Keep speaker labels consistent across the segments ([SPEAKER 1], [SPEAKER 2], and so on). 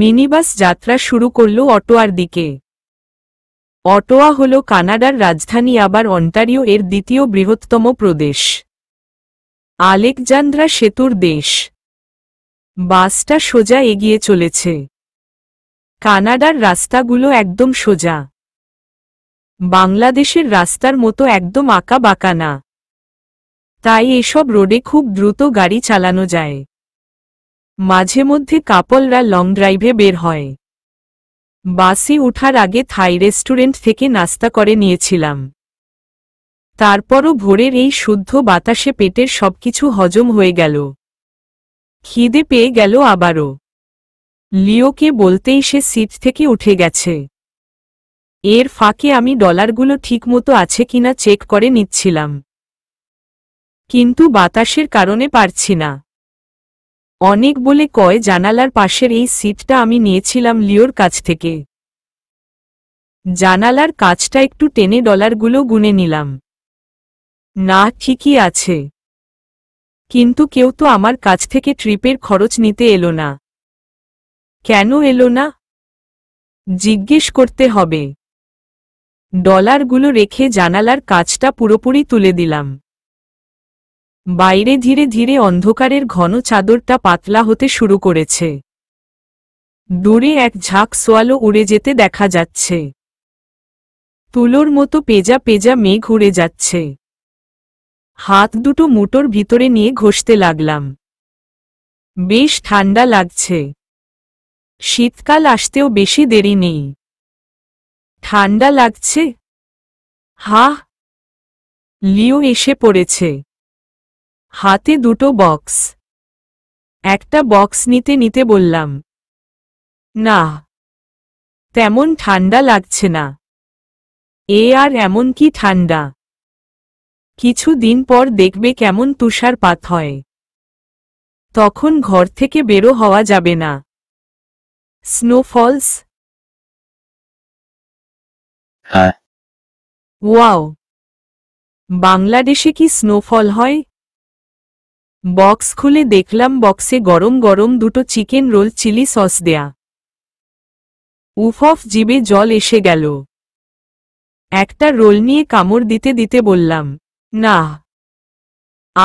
[SPEAKER 1] Minibus যাত্রা শুরু করল অটোয়ার দিকে অটোয়া হল কানাডার রাজধানী আবার অন্টারিও এর দ্বিতীয় বৃহত্তম প্রদেশ আলেকজান্দ্রা সেতুর দেশ বাসটা সোজা এগিয়ে চলেছে কানাডার রাস্তাগুলো একদম সোজা বাংলাদেশের রাস্তার মতো একদম আঁকা বাঁকা না তাই এসব রোডে খুব দ্রুত গাড়ি চালানো যায় মাঝে মধ্যে কাপলরা লং ড্রাইভে বের হয় বাসে ওঠার আগে থাই রেস্টুরেন্ট থেকে নাস্তা করে নিয়েছিলাম তারপরও ভোরের এই শুদ্ধ বাতাসে পেটের সবকিছু হজম হয়ে গেল খিদে পেয়ে গেল আবারও লিওকে বলতেই সে সিট থেকে উঠে গেছে এর ফাঁকে আমি ডলারগুলো ঠিকমতো আছে কিনা চেক করে নিচ্ছিলাম কিন্তু বাতাসের কারণে পারছি না অনেক বলে কয় জানালার পাশের এই সিটটা আমি নিয়েছিলাম লিওর কাছ থেকে জানালার কাজটা একটু টেনে ডলারগুলো গুনে নিলাম না ঠিকই আছে কিন্তু কেউ তো আমার কাছ থেকে ট্রিপের খরচ নিতে এলো না কেন এলো না জিজ্ঞেস করতে হবে ডলারগুলো রেখে জানালার কাজটা পুরোপুরি তুলে দিলাম বাইরে ধীরে ধীরে অন্ধকারের ঘন চাদরটা পাতলা হতে শুরু করেছে দূরে এক ঝাঁক সোয়ালো উড়ে যেতে দেখা যাচ্ছে তুলোর মতো পেজা পেজা মেঘ উড়ে যাচ্ছে হাত দুটো মুটোর ভিতরে নিয়ে ঘষতে লাগলাম বেশ ঠান্ডা লাগছে শীতকাল আসতেও বেশি দেরি নেই ঠান্ডা লাগছে হা লিও এসে পড়েছে হাতে দুটো বক্স একটা বক্স নিতে নিতে বললাম না তেমন ঠান্ডা লাগছে না এ আর এমন কি ঠান্ডা কিছু দিন পর দেখবে কেমন তুষারপাত হয় তখন ঘর থেকে বেরো হওয়া যাবে না স্নোফলস হ্যাঁ ওয়াও বাংলাদেশে কি স্নোফল হয় বক্স খুলে দেখলাম বক্সে গরম গরম দুটো চিকেন রোল চিলি সস দেয়া উফফ জিবে জল এসে গেল একটা রোল নিয়ে কামড় দিতে দিতে বললাম না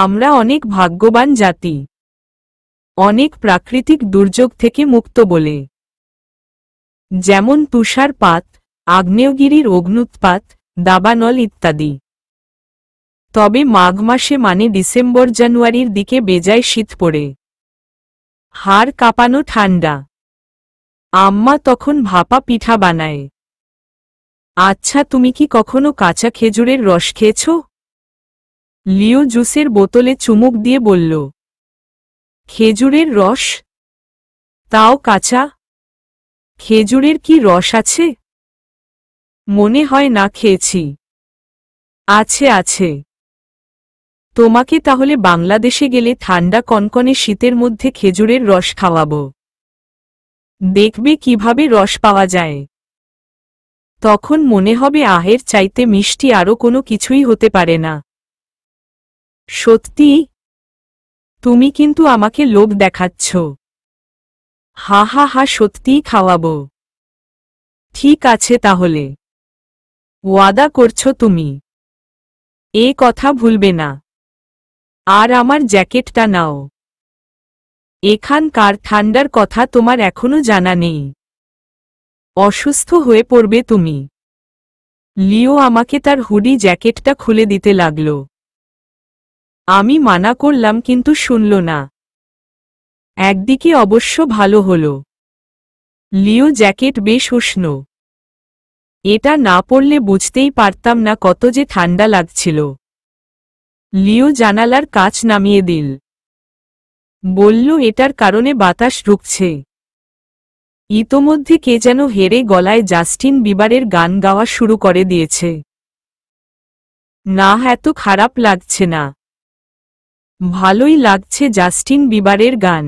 [SPEAKER 1] আমরা অনেক ভাগ্যবান জাতি অনেক প্রাকৃতিক দুর্যোগ থেকে মুক্ত বলে যেমন তুষারপাত আগ্নেয়গিরির অগ্নুৎপাত দাবানল ইত্যাদি তবে মাঘ মাসে মানে ডিসেম্বর জানুয়ারির দিকে বেজায় শীত পড়ে হাড় কাঁপানো ঠান্ডা আম্মা তখন ভাপা পিঠা বানায় আচ্ছা তুমি কি কখনো কাঁচা খেজুরের রস খেয়েছ লিও জুসের বোতলে চুমুক দিয়ে বলল খেজুরের রস তাও কাঁচা খেজুরের কি রস আছে মনে হয় না খেয়েছি আছে আছে তোমাকে তাহলে বাংলাদেশে গেলে ঠান্ডা কনকনে শীতের মধ্যে খেজুরের রস খাওয়াব দেখবে কিভাবে রস পাওয়া যায় তখন মনে হবে আহের চাইতে মিষ্টি আরও কোনো কিছুই হতে পারে না সত্যি তুমি কিন্তু আমাকে লোভ দেখাচ্ছ হা হা হা সত্যিই খাওয়াব ঠিক আছে তাহলে ওয়াদা করছো তুমি এ কথা ভুলবে না আর আমার জ্যাকেটটা নাও এখানকার ঠান্ডার কথা তোমার এখনো জানা নেই অসুস্থ হয়ে পড়বে তুমি লিও আমাকে তার হুডি জ্যাকেটটা খুলে দিতে লাগল আমি মানা করলাম কিন্তু শুনল না একদিকে অবশ্য ভালো হল লিও জ্যাকেট বেশ উষ্ণ এটা না পড়লে বুঝতেই পারতাম না কত যে ঠান্ডা লাগছিল লিও জানালার কাজ নামিয়ে দিল বলল এটার কারণে বাতাস রুখছে ইতোমধ্যে কে যেন হেরে গলায় জাস্টিন বিবারের গান গাওয়া শুরু করে দিয়েছে না এত খারাপ লাগছে না ভালোই লাগছে জাস্টিন বিবারের গান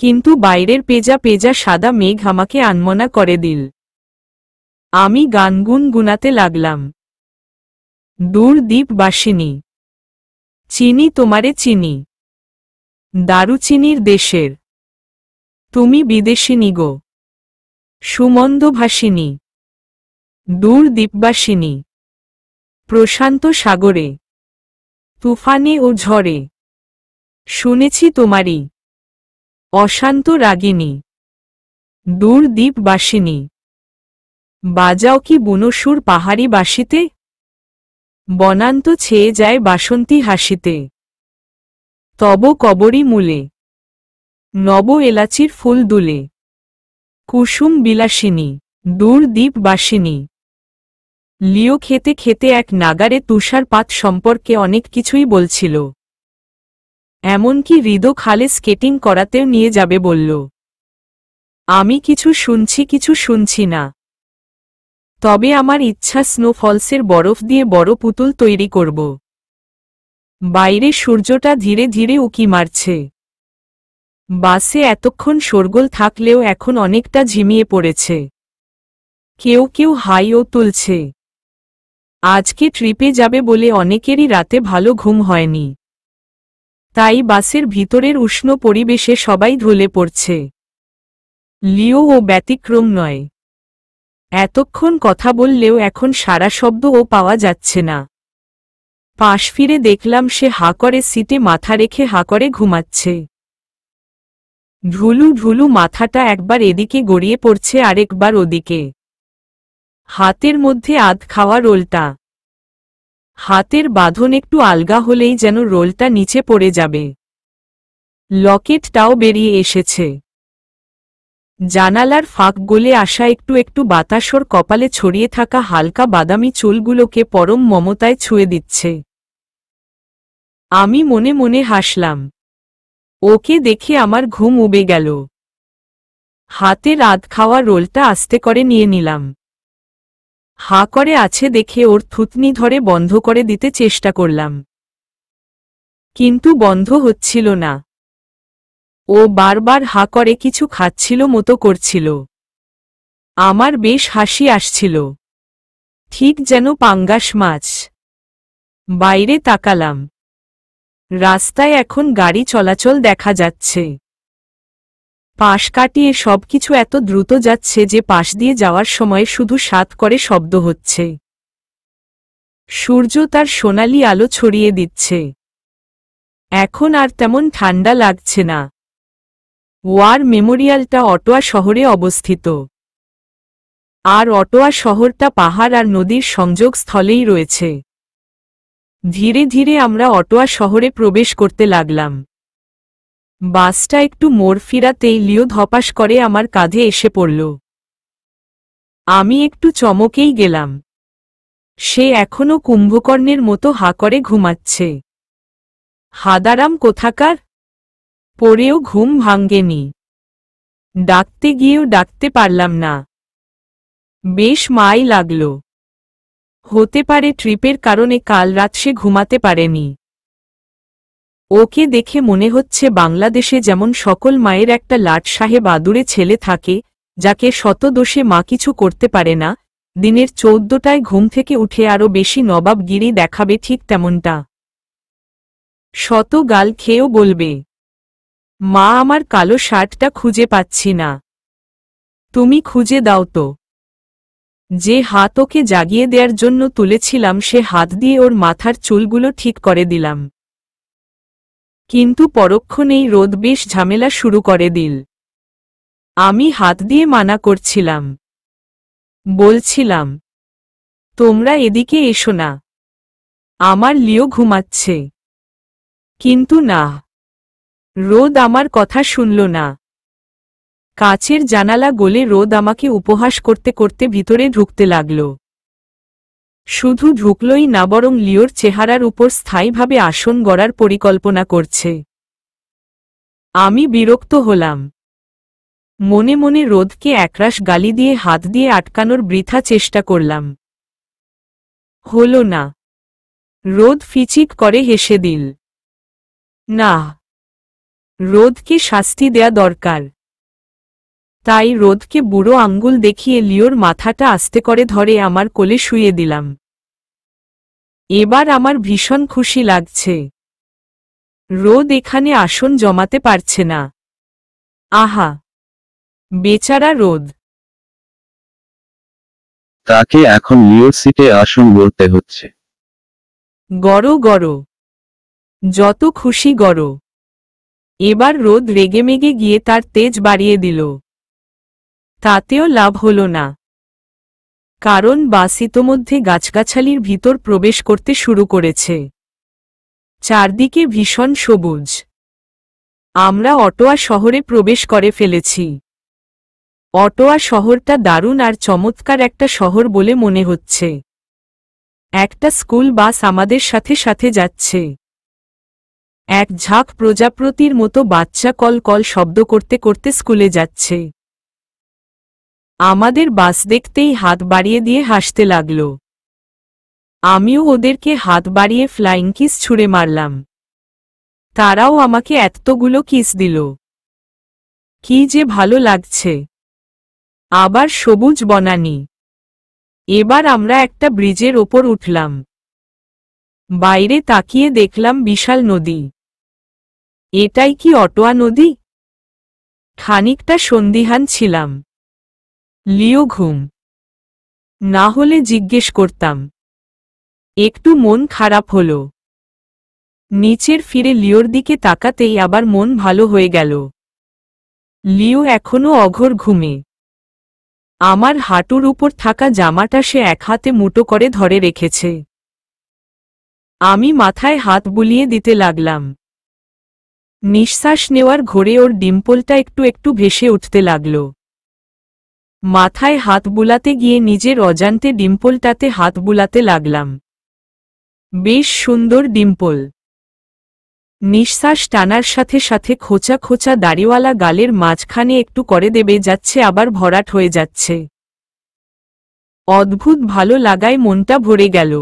[SPEAKER 1] কিন্তু বাইরের পেজা পেজা সাদা মেঘ আমাকে আনমনা করে দিল আমি গান গুনগুনাতে লাগলাম দূর দ্বীপবাসিনী চিনি তোমারে চিনি দারুচিনির দেশের তুমি বিদেশিনী গো সুমন্দভাসিনী দূর দ্বীপবাসিনী প্রশান্ত সাগরে তুফানে ও ঝড়ে শুনেছি তোমারই অশান্ত রাগিনী দূর দ্বীপবাসিনী বাজাও কি বুনসুর পাহাড়ি বাসিতে বনান্ত ছেয়ে যায় বাসন্তী হাসিতে তব কবরি মূলে নব এলাচির ফুল দুলে কুসুম বিলাসিনী দূর দ্বীপবাসিনী লিও খেতে খেতে এক নাগারে তুষারপাত সম্পর্কে অনেক কিছুই বলছিল এমনকি হৃদ খালে স্কেটিং করাতেও নিয়ে যাবে বলল আমি কিছু শুনছি কিছু শুনছি না তবে আমার ইচ্ছা স্নোফলসের বরফ দিয়ে বড় পুতুল তৈরি করব বাইরে সূর্যটা ধীরে ধীরে উকি মারছে বাসে এতক্ষণ শোরগোল থাকলেও এখন অনেকটা ঝিমিয়ে পড়েছে কেউ কেউ হাইও তুলছে আজকে ট্রিপে যাবে বলে অনেকেরই রাতে ভালো ঘুম হয়নি তাই বাসের ভিতরের উষ্ণ পরিবেশে সবাই ঢলে পড়ছে লিও ও ব্যতিক্রম নয় এতক্ষণ কথা বললেও এখন সারা শব্দও পাওয়া যাচ্ছে না পাশ ফিরে দেখলাম সে হা করে সিটে মাথা রেখে হা করে ঘুমাচ্ছে ঢুলু ঢুলু মাথাটা একবার এদিকে গড়িয়ে পড়ছে আরেকবার ওদিকে হাতের মধ্যে আধ খাওয়া রোলটা হাতের বাঁধন একটু আলগা হলেই যেন রোলটা নিচে পড়ে যাবে লকেটটাও বেরিয়ে এসেছে জানালার ফাঁক গলে আসা একটু একটু বাতাসর কপালে ছড়িয়ে থাকা হালকা বাদামি চুলগুলোকে পরম মমতায় ছুঁয়ে দিচ্ছে আমি মনে মনে হাসলাম ওকে দেখে আমার ঘুম উবে গেল হাতে রাত খাওয়া রোলটা আস্তে করে নিয়ে নিলাম হা করে আছে দেখে ওর থুতনি ধরে বন্ধ করে দিতে চেষ্টা করলাম কিন্তু বন্ধ হচ্ছিল না ও বারবার হা করে কিছু খাচ্ছিল মতো করছিল আমার বেশ হাসি আসছিল ঠিক যেন পাঙ্গাস মাছ বাইরে তাকালাম রাস্তায় এখন গাড়ি চলাচল দেখা যাচ্ছে পাশ কাটিয়ে সবকিছু এত দ্রুত যাচ্ছে যে পাশ দিয়ে যাওয়ার সময় শুধু সাত করে শব্দ হচ্ছে সূর্য তার সোনালি আলো ছড়িয়ে দিচ্ছে এখন আর তেমন ঠান্ডা লাগছে না ওয়ার মেমোরিয়ালটা অটোয়া শহরে অবস্থিত আর অটোয়া শহরটা পাহাড় আর নদীর সংযোগস্থলেই রয়েছে ধীরে ধীরে আমরা অটোয়া শহরে প্রবেশ করতে লাগলাম বাসটা একটু মোড় ফিরাতেই লিও ধপাস করে আমার কাঁধে এসে পড়ল আমি একটু চমকেই গেলাম সে এখনও কুম্ভকর্ণের মতো হা করে ঘুমাচ্ছে হাদারাম কোথাকার পরেও ঘুম ভাঙ্গেনি ডাকতে গিয়েও ডাকতে পারলাম না বেশ মাই লাগল হতে পারে ট্রিপের কারণে কাল রাত সে ঘুমাতে পারেনি ওকে দেখে মনে হচ্ছে বাংলাদেশে যেমন সকল মায়ের একটা লাট সাহেব আদুরে ছেলে থাকে যাকে শত দোষে মা কিছু করতে পারে না দিনের চৌদ্দটায় ঘুম থেকে উঠে আরও বেশি নবাবগিরি দেখাবে ঠিক তেমনটা শত গাল খেয়েও বলবে মা আমার কালো শার্টটা খুঁজে পাচ্ছি না তুমি খুঁজে দাও তো যে হাত ওকে জাগিয়ে দেওয়ার জন্য তুলেছিলাম সে হাত দিয়ে ওর মাথার চুলগুলো ঠিক করে দিলাম কিন্তু পরক্ষণেই রোদ বেশ ঝামেলা শুরু করে দিল আমি হাত দিয়ে মানা করছিলাম বলছিলাম তোমরা এদিকে এসো না আমার লিও ঘুমাচ্ছে কিন্তু না রোদ আমার কথা শুনল না কাছের জানালা গোলে রোদ আমাকে উপহাস করতে করতে ভিতরে ঢুকতে লাগল শুধু ঢুকলই না বরং লিওর চেহারার উপর স্থায়ীভাবে আসন গড়ার পরিকল্পনা করছে আমি বিরক্ত হলাম মনে মনে রোদকে একরাশ গালি দিয়ে হাত দিয়ে আটকানোর বৃথা চেষ্টা করলাম হল না রোদ ফিচিক করে হেসে দিল না রোদকে শাস্তি দেয়া দরকার তাই রোদকে বুড়ো আঙ্গুল দেখিয়ে লিওর মাথাটা আস্তে করে ধরে আমার কোলে শুয়ে দিলাম এবার আমার ভীষণ খুশি লাগছে রোদ এখানে আসন জমাতে পারছে না আহা বেচারা রোদ
[SPEAKER 2] তাকে এখন লিওর সিটে আসন গড়তে হচ্ছে
[SPEAKER 1] গড় গড় যত খুশি গড় এবার রোদ রেগেমেগে গিয়ে তার তেজ বাড়িয়ে দিল তাতেও লাভ হল না কারণ বাস ইতোমধ্যে গাছগাছালির ভিতর প্রবেশ করতে শুরু করেছে চারদিকে ভীষণ সবুজ আমরা অটোয়া শহরে প্রবেশ করে ফেলেছি অটোয়া শহরটা দারুণ আর চমৎকার একটা শহর বলে মনে হচ্ছে একটা স্কুল বাস আমাদের সাথে সাথে যাচ্ছে এক ঝাঁক প্রজাপতির মতো বাচ্চা কল কল শব্দ করতে করতে স্কুলে যাচ্ছে আমাদের বাস দেখতেই হাত বাড়িয়ে দিয়ে হাসতে লাগল আমিও ওদেরকে হাত বাড়িয়ে ফ্লাইং কিস ছুঁড়ে মারলাম তারাও আমাকে এতগুলো কিস দিল কি যে ভালো লাগছে আবার সবুজ বনানি এবার আমরা একটা ব্রিজের ওপর উঠলাম বাইরে তাকিয়ে দেখলাম বিশাল নদী এটাই কি অটোয়া নদী খানিকটা সন্দিহান ছিলাম লিও ঘুম না হলে জিজ্ঞেস করতাম একটু মন খারাপ হল নিচের ফিরে লিওর দিকে তাকাতেই আবার মন ভালো হয়ে গেল লিও এখনো অঘর ঘুমে আমার হাঁটুর উপর থাকা জামাটা সে এক হাতে মুটো করে ধরে রেখেছে আমি মাথায় হাত বুলিয়ে দিতে লাগলাম নিঃশ্বাস নেওয়ার ঘোরে ওর ডিম্পলটা একটু একটু ভেসে উঠতে লাগল মাথায় হাত বুলাতে গিয়ে নিজের অজান্তে ডিম্পলটাতে হাত বুলাতে লাগলাম বেশ সুন্দর ডিম্পল নিঃশ্বাস টানার সাথে সাথে খোঁচা খোঁচা দাড়িওয়ালা গালের মাঝখানে একটু করে দেবে যাচ্ছে আবার ভরাট হয়ে যাচ্ছে অদ্ভুত ভালো লাগায় মনটা ভরে গেল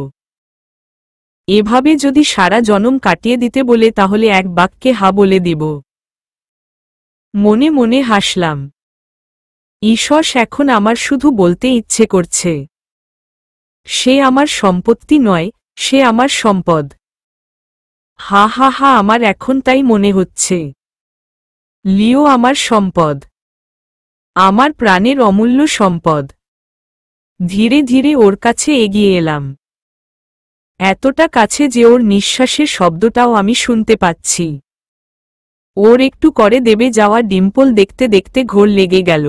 [SPEAKER 1] এভাবে যদি সারা জনম কাটিয়ে দিতে বলে তাহলে এক বাক্যে হা বলে দেব মনে মনে হাসলাম ঈশ্বস এখন আমার শুধু বলতে ইচ্ছে করছে সে আমার সম্পত্তি নয় সে আমার সম্পদ হা হা হা আমার এখন তাই মনে হচ্ছে লিও আমার সম্পদ আমার প্রাণের অমূল্য সম্পদ ধীরে ধীরে ওর কাছে এগিয়ে এলাম এতটা কাছে যে ওর নিঃশ্বাসের শব্দটাও আমি শুনতে পাচ্ছি ওর একটু করে দেবে যাওয়া ডিম্পল দেখতে দেখতে ঘোর লেগে গেল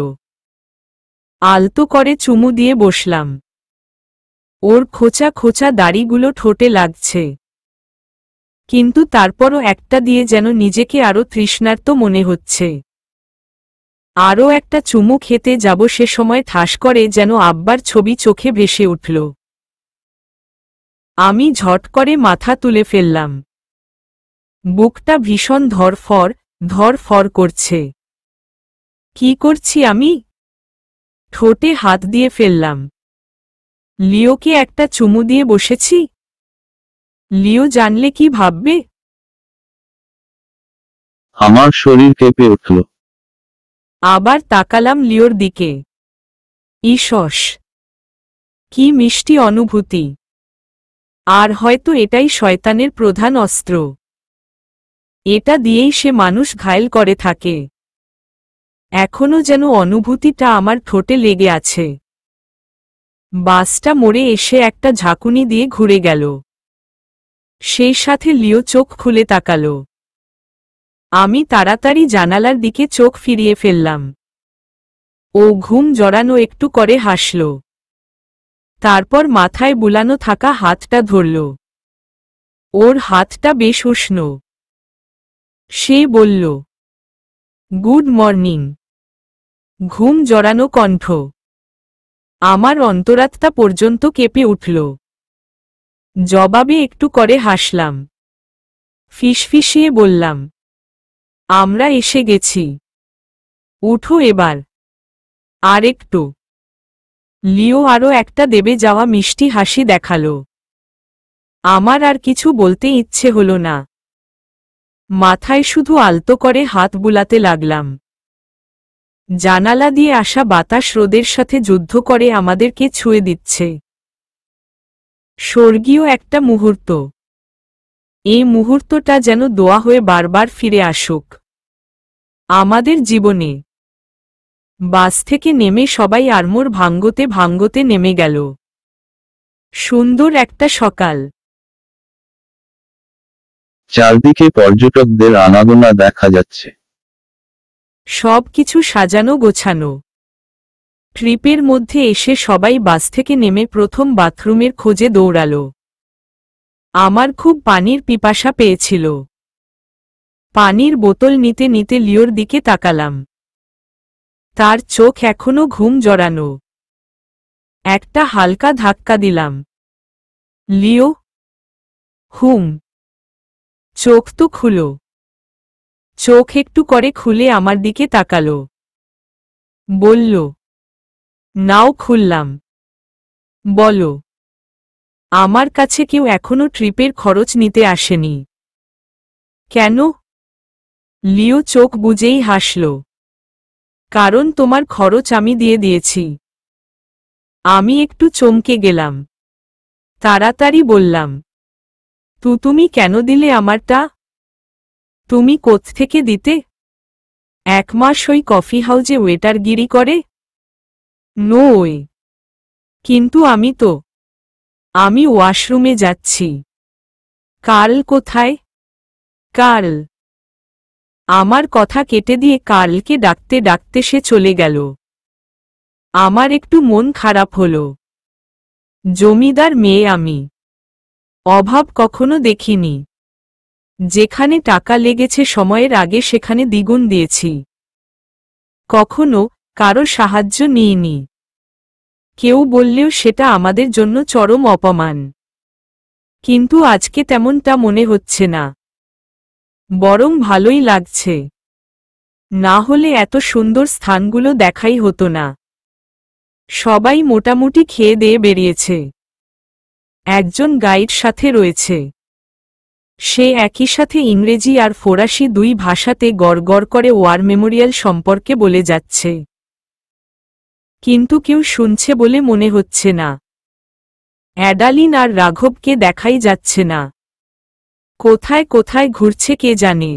[SPEAKER 1] আলতো করে চুমু দিয়ে বসলাম ওর খোঁচা খোঁচা দাড়িগুলো ঠোঁটে লাগছে কিন্তু তারপরও একটা দিয়ে যেন নিজেকে আরও তৃষ্ণার্ত মনে হচ্ছে আরও একটা চুমু খেতে যাব সে সময় ঠাস করে যেন আব্বার ছবি চোখে ভেসে উঠল আমি ঝট করে মাথা তুলে ফেললাম বুকটা ভীষণ ধরফর ধরফর করছে কি করছি আমি ঠোঁটে হাত দিয়ে ফেললাম লিওকে একটা চুমু দিয়ে বসেছি লিও জানলে কি ভাববে
[SPEAKER 2] আমার শরীর কেঁপে উঠল
[SPEAKER 1] আবার তাকালাম লিওর দিকে ইশস কি মিষ্টি অনুভূতি আর হয়তো এটাই শয়তানের প্রধান অস্ত্র এটা দিয়েই সে মানুষ ঘায়ল করে থাকে এখনও যেন অনুভূতিটা আমার ঠোঁটে লেগে আছে বাসটা মোড়ে এসে একটা ঝাঁকুনি দিয়ে ঘুরে গেল সেই সাথে লিও চোখ খুলে তাকাল আমি তাড়াতাড়ি জানালার দিকে চোখ ফিরিয়ে ফেললাম ও ঘুম জড়ানো একটু করে হাসল তারপর মাথায় বুলানো থাকা হাতটা ধরল ওর হাতটা বেশ উষ্ণ সে বলল গুড মর্নিং ঘুম জড়ানো কণ্ঠ আমার অন্তরাত্মা পর্যন্ত কেঁপে উঠল জবাবে একটু করে হাসলাম ফিসফিসিয়ে বললাম আমরা এসে গেছি উঠো এবার আর একটু লিও আরও একটা দেবে যাওয়া মিষ্টি হাসি দেখাল আমার আর কিছু বলতে ইচ্ছে হল না মাথায় শুধু আলতো করে হাত বুলাতে লাগলাম জানালা দিয়ে আসা বাতাস রোদের সাথে যুদ্ধ করে আমাদেরকে ছুঁয়ে দিচ্ছে স্বর্গীয় একটা মুহূর্ত এই মুহূর্তটা যেন দোয়া হয়ে বারবার ফিরে আসুক আমাদের জীবনে বাস থেকে নেমে সবাই আরমোর ভাঙ্গতে ভাঙ্গতে নেমে গেল সুন্দর একটা সকাল
[SPEAKER 2] চারদিকে পর্যটকদের আনাগোনা দেখা যাচ্ছে
[SPEAKER 1] সব কিছু সাজানো গোছানো ট্রিপের মধ্যে এসে সবাই বাস থেকে নেমে প্রথম বাথরুমের খোঁজে দৌড়াল আমার খুব পানির পিপাসা পেয়েছিল পানির বোতল নিতে নিতে লিওর দিকে তাকালাম তার চোখ এখনো ঘুম জড়ানো একটা হালকা ধাক্কা দিলাম লিও হুম চোখ তো খুলো চোখ একটু করে খুলে আমার দিকে তাকালো বলল নাও খুললাম বলো আমার কাছে কেউ এখনো ট্রিপের খরচ নিতে আসেনি কেন লিও চোখ বুঝেই হাসল কারণ তোমার খরচ আমি দিয়ে দিয়েছি আমি একটু চমকে গেলাম তাড়াতাড়ি বললাম তু তুমি কেন দিলে আমারটা তুমি থেকে দিতে এক মাস ওই কফি হাউজে ওয়েটারগিরি করে নো কিন্তু আমি তো আমি ওয়াশরুমে যাচ্ছি কার্ল কোথায় কার্ল আমার কথা কেটে দিয়ে কার্লকে ডাকতে ডাকতে সে চলে গেল আমার একটু মন খারাপ হল জমিদার মেয়ে আমি অভাব কখনো দেখিনি যেখানে টাকা লেগেছে সময়ের আগে সেখানে দ্বিগুণ দিয়েছি কখনো কারো সাহায্য নিইনি কেউ বললেও সেটা আমাদের জন্য চরম অপমান কিন্তু আজকে তেমনটা মনে হচ্ছে না বরং ভালোই লাগছে না হলে এত সুন্দর স্থানগুলো দেখাই হতো না সবাই মোটামুটি খেয়ে দিয়ে বেরিয়েছে একজন গাইড সাথে রয়েছে সে একই সাথে ইংরেজি আর ফরাসি দুই ভাষাতে গড়গড় করে ওয়ার মেমোরিয়াল সম্পর্কে বলে যাচ্ছে কিন্তু কেউ শুনছে বলে মনে হচ্ছে না অ্যাডালিন আর রাঘবকে দেখাই যাচ্ছে না কোথায় কোথায় ঘুরছে কে জানে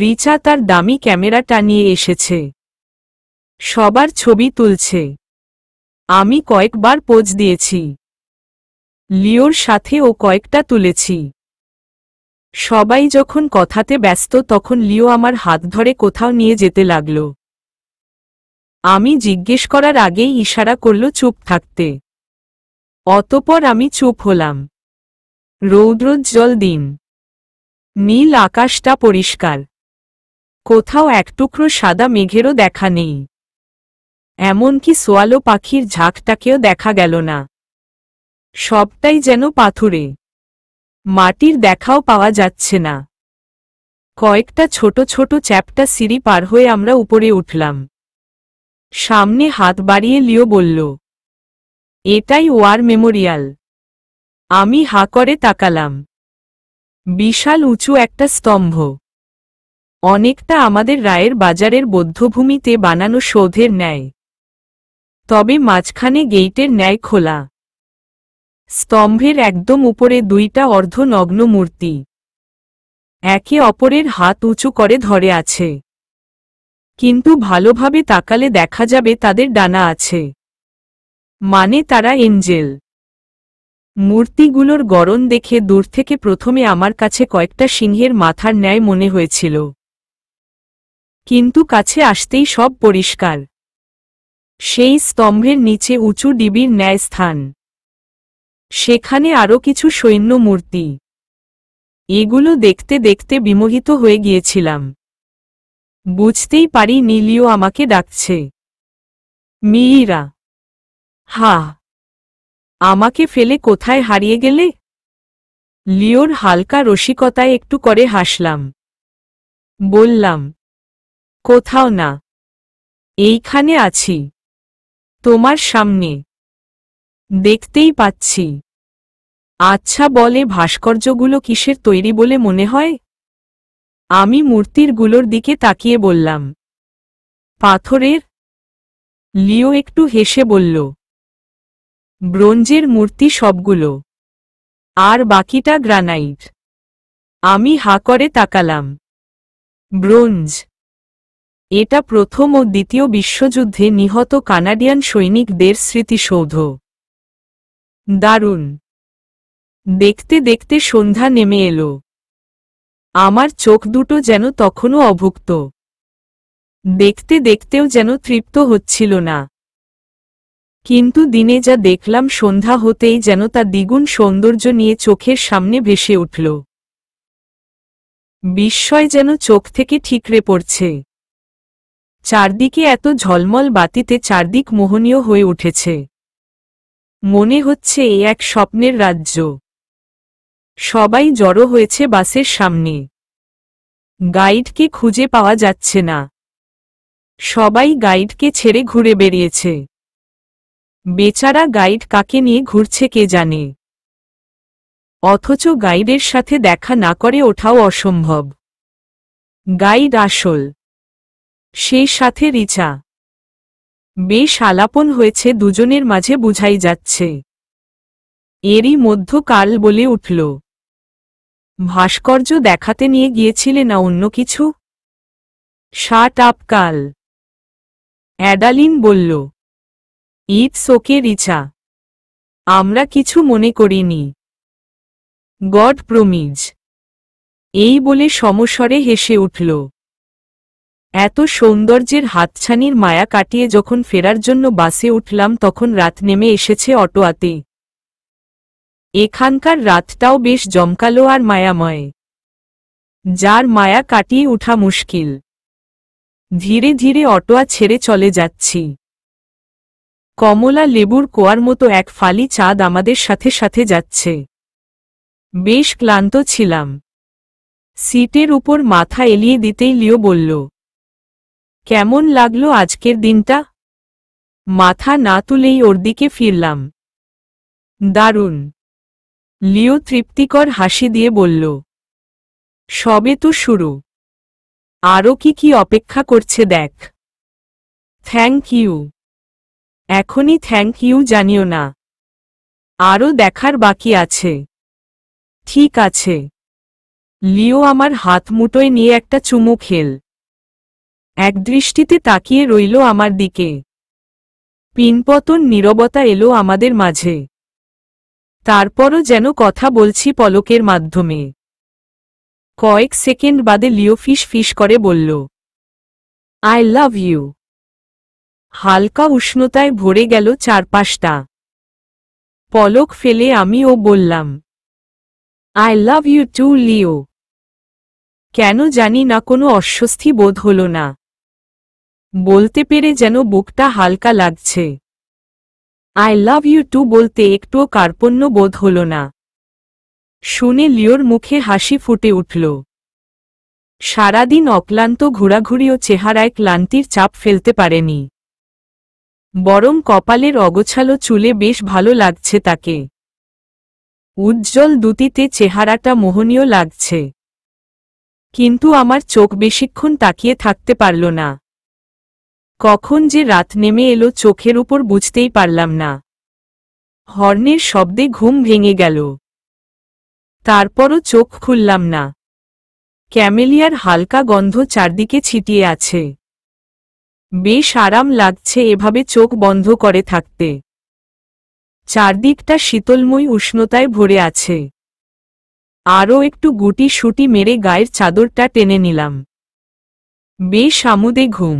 [SPEAKER 1] রিচা তার দামি ক্যামেরা টানিয়ে এসেছে সবার ছবি তুলছে আমি কয়েকবার পোজ দিয়েছি লিওর সাথে ও কয়েকটা তুলেছি সবাই যখন কথাতে ব্যস্ত তখন লিও আমার হাত ধরে কোথাও নিয়ে যেতে লাগল আমি জিজ্ঞেস করার আগেই ইশারা করল চুপ থাকতে অতপর আমি চুপ হলাম রৌদ্রোজ্জ্বল দিন নীল আকাশটা পরিষ্কার কোথাও এক টুকরো সাদা মেঘেরও দেখা নেই এমনকি সোয়ালো পাখির ঝাঁকটাকেও দেখা গেল না সবটাই যেন পাথুরে মাটির দেখাও পাওয়া যাচ্ছে না কয়েকটা ছোট ছোট চ্যাপটা সিঁড়ি পার হয়ে আমরা উপরে উঠলাম সামনে হাত বাড়িয়ে লিও বলল এটাই ওয়ার মেমোরিয়াল আমি হা করে তাকালাম বিশাল উঁচু একটা স্তম্ভ অনেকটা আমাদের রায়ের বাজারের বৌদ্ধভূমিতে বানানো শোধের ন্যায় তবে মাঝখানে গেইটের ন্যায় খোলা স্তম্ভের একদম উপরে দুইটা নগ্ন মূর্তি একে অপরের হাত উঁচু করে ধরে আছে কিন্তু ভালোভাবে তাকালে দেখা যাবে তাদের ডানা আছে মানে তারা এঞ্জেল মূর্তিগুলোর গড়ন দেখে দূর থেকে প্রথমে আমার কাছে কয়েকটা সিংহের মাথার ন্যায় মনে হয়েছিল কিন্তু কাছে আসতেই সব পরিষ্কার সেই স্তম্ভের নিচে উঁচু ডিবির ন্যায় স্থান সেখানে আরও কিছু সৈন্য মূর্তি এগুলো দেখতে দেখতে বিমোহিত হয়ে গিয়েছিলাম বুঝতেই পারি নীলিও আমাকে ডাকছে মিইরা হা আমাকে ফেলে কোথায় হারিয়ে গেলে লিওর হালকা রসিকতায় একটু করে হাসলাম বললাম কোথাও না এইখানে আছি তোমার সামনে দেখতেই পাচ্ছি আচ্ছা বলে ভাস্কর্যগুলো কিসের তৈরি বলে মনে হয় আমি মূর্তিরগুলোর দিকে তাকিয়ে বললাম পাথরের লিও একটু হেসে বলল ব্রোঞ্জের মূর্তি সবগুলো আর বাকিটা গ্রানাইট আমি হা করে তাকালাম ব্রোঞ্জ এটা প্রথম ও দ্বিতীয় বিশ্বযুদ্ধে নিহত কানাডিয়ান সৈনিকদের স্মৃতিসৌধ দারুণ দেখতে দেখতে সন্ধ্যা নেমে এলো আমার চোখ দুটো যেন তখনও অভুক্ত দেখতে দেখতেও যেন তৃপ্ত হচ্ছিল না কিন্তু দিনে যা দেখলাম সন্ধ্যা হতেই যেন তা দ্বিগুণ সৌন্দর্য নিয়ে চোখের সামনে ভেসে উঠল বিস্ময় যেন চোখ থেকে ঠিকরে পড়ছে চারদিকে এত ঝলমল বাতিতে চারদিক মোহনীয় হয়ে উঠেছে মনে হচ্ছে এ এক স্বপ্নের রাজ্য সবাই জড়ো হয়েছে বাসের সামনে গাইডকে খুঁজে পাওয়া যাচ্ছে না সবাই গাইডকে ছেড়ে ঘুরে বেরিয়েছে বেচারা গাইড কাকে নিয়ে ঘুরছে কে জানে অথচ গাইডের সাথে দেখা না করে ওঠাও অসম্ভব গাইড আসল সেই সাথে রিচা বেশ আলাপন হয়েছে দুজনের মাঝে বুঝাই যাচ্ছে এরই মধ্য কাল বলে উঠল ভাস্কর্য দেখাতে নিয়ে গিয়েছিলে না অন্য কিছু শার্ট আপ কাল অ্যাডালিন বলল ঈদ শোকের ইচ্ছা আমরা কিছু মনে করিনি গড প্রমিজ এই বলে সমস্বরে হেসে উঠল এত সৌন্দর্যের হাতছানির মায়া কাটিয়ে যখন ফেরার জন্য বাসে উঠলাম তখন রাত নেমে এসেছে অটোয়াতে এখানকার রাতটাও বেশ জমকালো আর মায়াময় যার মায়া কাটিয়ে উঠা মুশকিল ধীরে ধীরে অটোয়া ছেড়ে চলে যাচ্ছি কমলা লেবুর কোয়ার মতো এক ফালি চাঁদ আমাদের সাথে সাথে যাচ্ছে বেশ ক্লান্ত ছিলাম সিটের উপর মাথা এলিয়ে দিতেই লিও বলল কেমন লাগলো আজকের দিনটা মাথা না তুলেই ওর দিকে ফিরলাম দারুণ লিও তৃপ্তিকর হাসি দিয়ে বলল সবে তো শুরু আরও কি কি অপেক্ষা করছে দেখ থ্যাংক ইউ এখনই থ্যাংক ইউ জানিও না আরও দেখার বাকি আছে ঠিক আছে লিও আমার হাত মুটোয় নিয়ে একটা চুমু খেল একদৃষ্টিতে তাকিয়ে রইল আমার দিকে পিনপতন নীরবতা এলো আমাদের মাঝে তারপরও যেন কথা বলছি পলকের মাধ্যমে কয়েক সেকেন্ড বাদে লিও ফিস ফিস করে বলল আই লাভ ইউ হালকা উষ্ণতায় ভরে গেল চারপাশটা পলক ফেলে আমি ও বললাম I love you too Leo কেন জানি না কোনো অস্বস্তি বোধ হল না বলতে পেরে যেন বুকটা হালকা লাগছে আই লাভ ইউ টু বলতে একটুও কার্পণ্য বোধ হল না শুনে লিওর মুখে হাসি ফুটে উঠল সারাদিন অক্লান্ত ঘোরাঘুরি ও চেহারায় ক্লান্তির চাপ ফেলতে পারেনি বরং কপালের অগোছালো চুলে বেশ ভালো লাগছে তাকে উজ্জ্বল দুতিতে চেহারাটা মোহনীয় লাগছে কিন্তু আমার চোখ বেশিক্ষণ তাকিয়ে থাকতে পারল না কখন যে রাত নেমে এলো চোখের উপর বুঝতেই পারলাম না হর্নের শব্দে ঘুম ভেঙে গেল তারপরও চোখ খুললাম না ক্যামেলিয়ার হালকা গন্ধ চারদিকে ছিটিয়ে আছে বেশ আরাম লাগছে এভাবে চোখ বন্ধ করে থাকতে চারদিকটা শীতলময় উষ্ণতায় ভরে আছে আরও একটু গুটি সুটি মেরে গায়ের চাদরটা টেনে নিলাম বেশ আমুদে ঘুম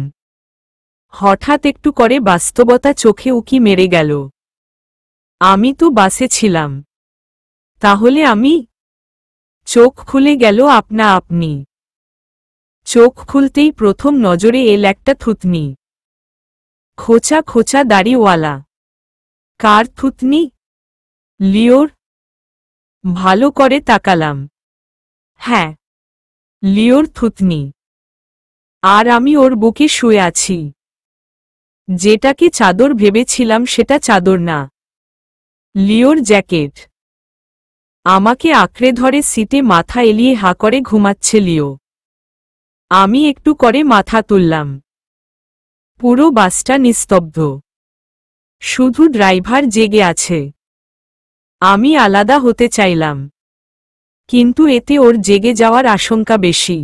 [SPEAKER 1] হঠাৎ একটু করে বাস্তবতা চোখে উকি মেরে গেল আমি তো বাসে ছিলাম তাহলে আমি চোখ খুলে গেল আপনা আপনি চোখ খুলতেই প্রথম নজরে এল একটা থুতনি খোঁচা খোঁচা দাড়িওয়ালা কার থুতনি লিওর ভালো করে তাকালাম হ্যাঁ লিওর থুতনি আর আমি ওর বুকে শুয়ে আছি যেটাকে চাদর ভেবেছিলাম সেটা চাদর না লিওর জ্যাকেট আমাকে আঁকড়ে ধরে সিটে মাথা এলিয়ে হা করে ঘুমাচ্ছে লিও আমি একটু করে মাথা তুললাম পুরো বাসটা নিস্তব্ধ শুধু ড্রাইভার জেগে আছে আমি আলাদা হতে চাইলাম কিন্তু এতে ওর জেগে যাওয়ার আশঙ্কা বেশি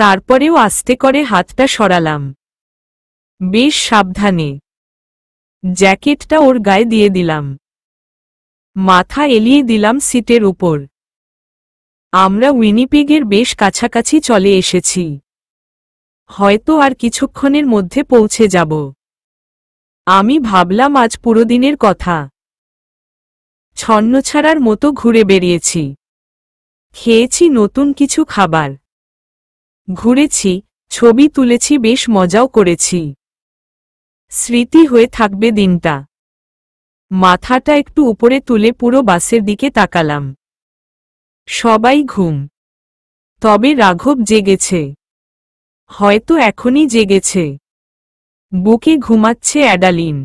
[SPEAKER 1] তারপরেও আস্তে করে হাতটা সরালাম বেশ সাবধানে জ্যাকেটটা ওর গায়ে দিয়ে দিলাম মাথা এলিয়ে দিলাম সিটের উপর আমরা উইনিপেগের বেশ কাছাকাছি চলে এসেছি হয়তো আর কিছুক্ষণের মধ্যে পৌঁছে যাব আমি ভাবলাম আজ পুরোদিনের কথা ছন্নছাড়ার মতো ঘুরে বেরিয়েছি খেয়েছি নতুন কিছু খাবার ঘুরেছি ছবি তুলেছি বেশ মজাও করেছি স্মৃতি হয়ে থাকবে দিনটা মাথাটা একটু উপরে তুলে পুরো বাসের দিকে তাকালাম সবাই ঘুম তবে রাঘব জেগেছে হয়তো এখনই জেগেছে বুকে ঘুমাচ্ছে অ্যাডালিন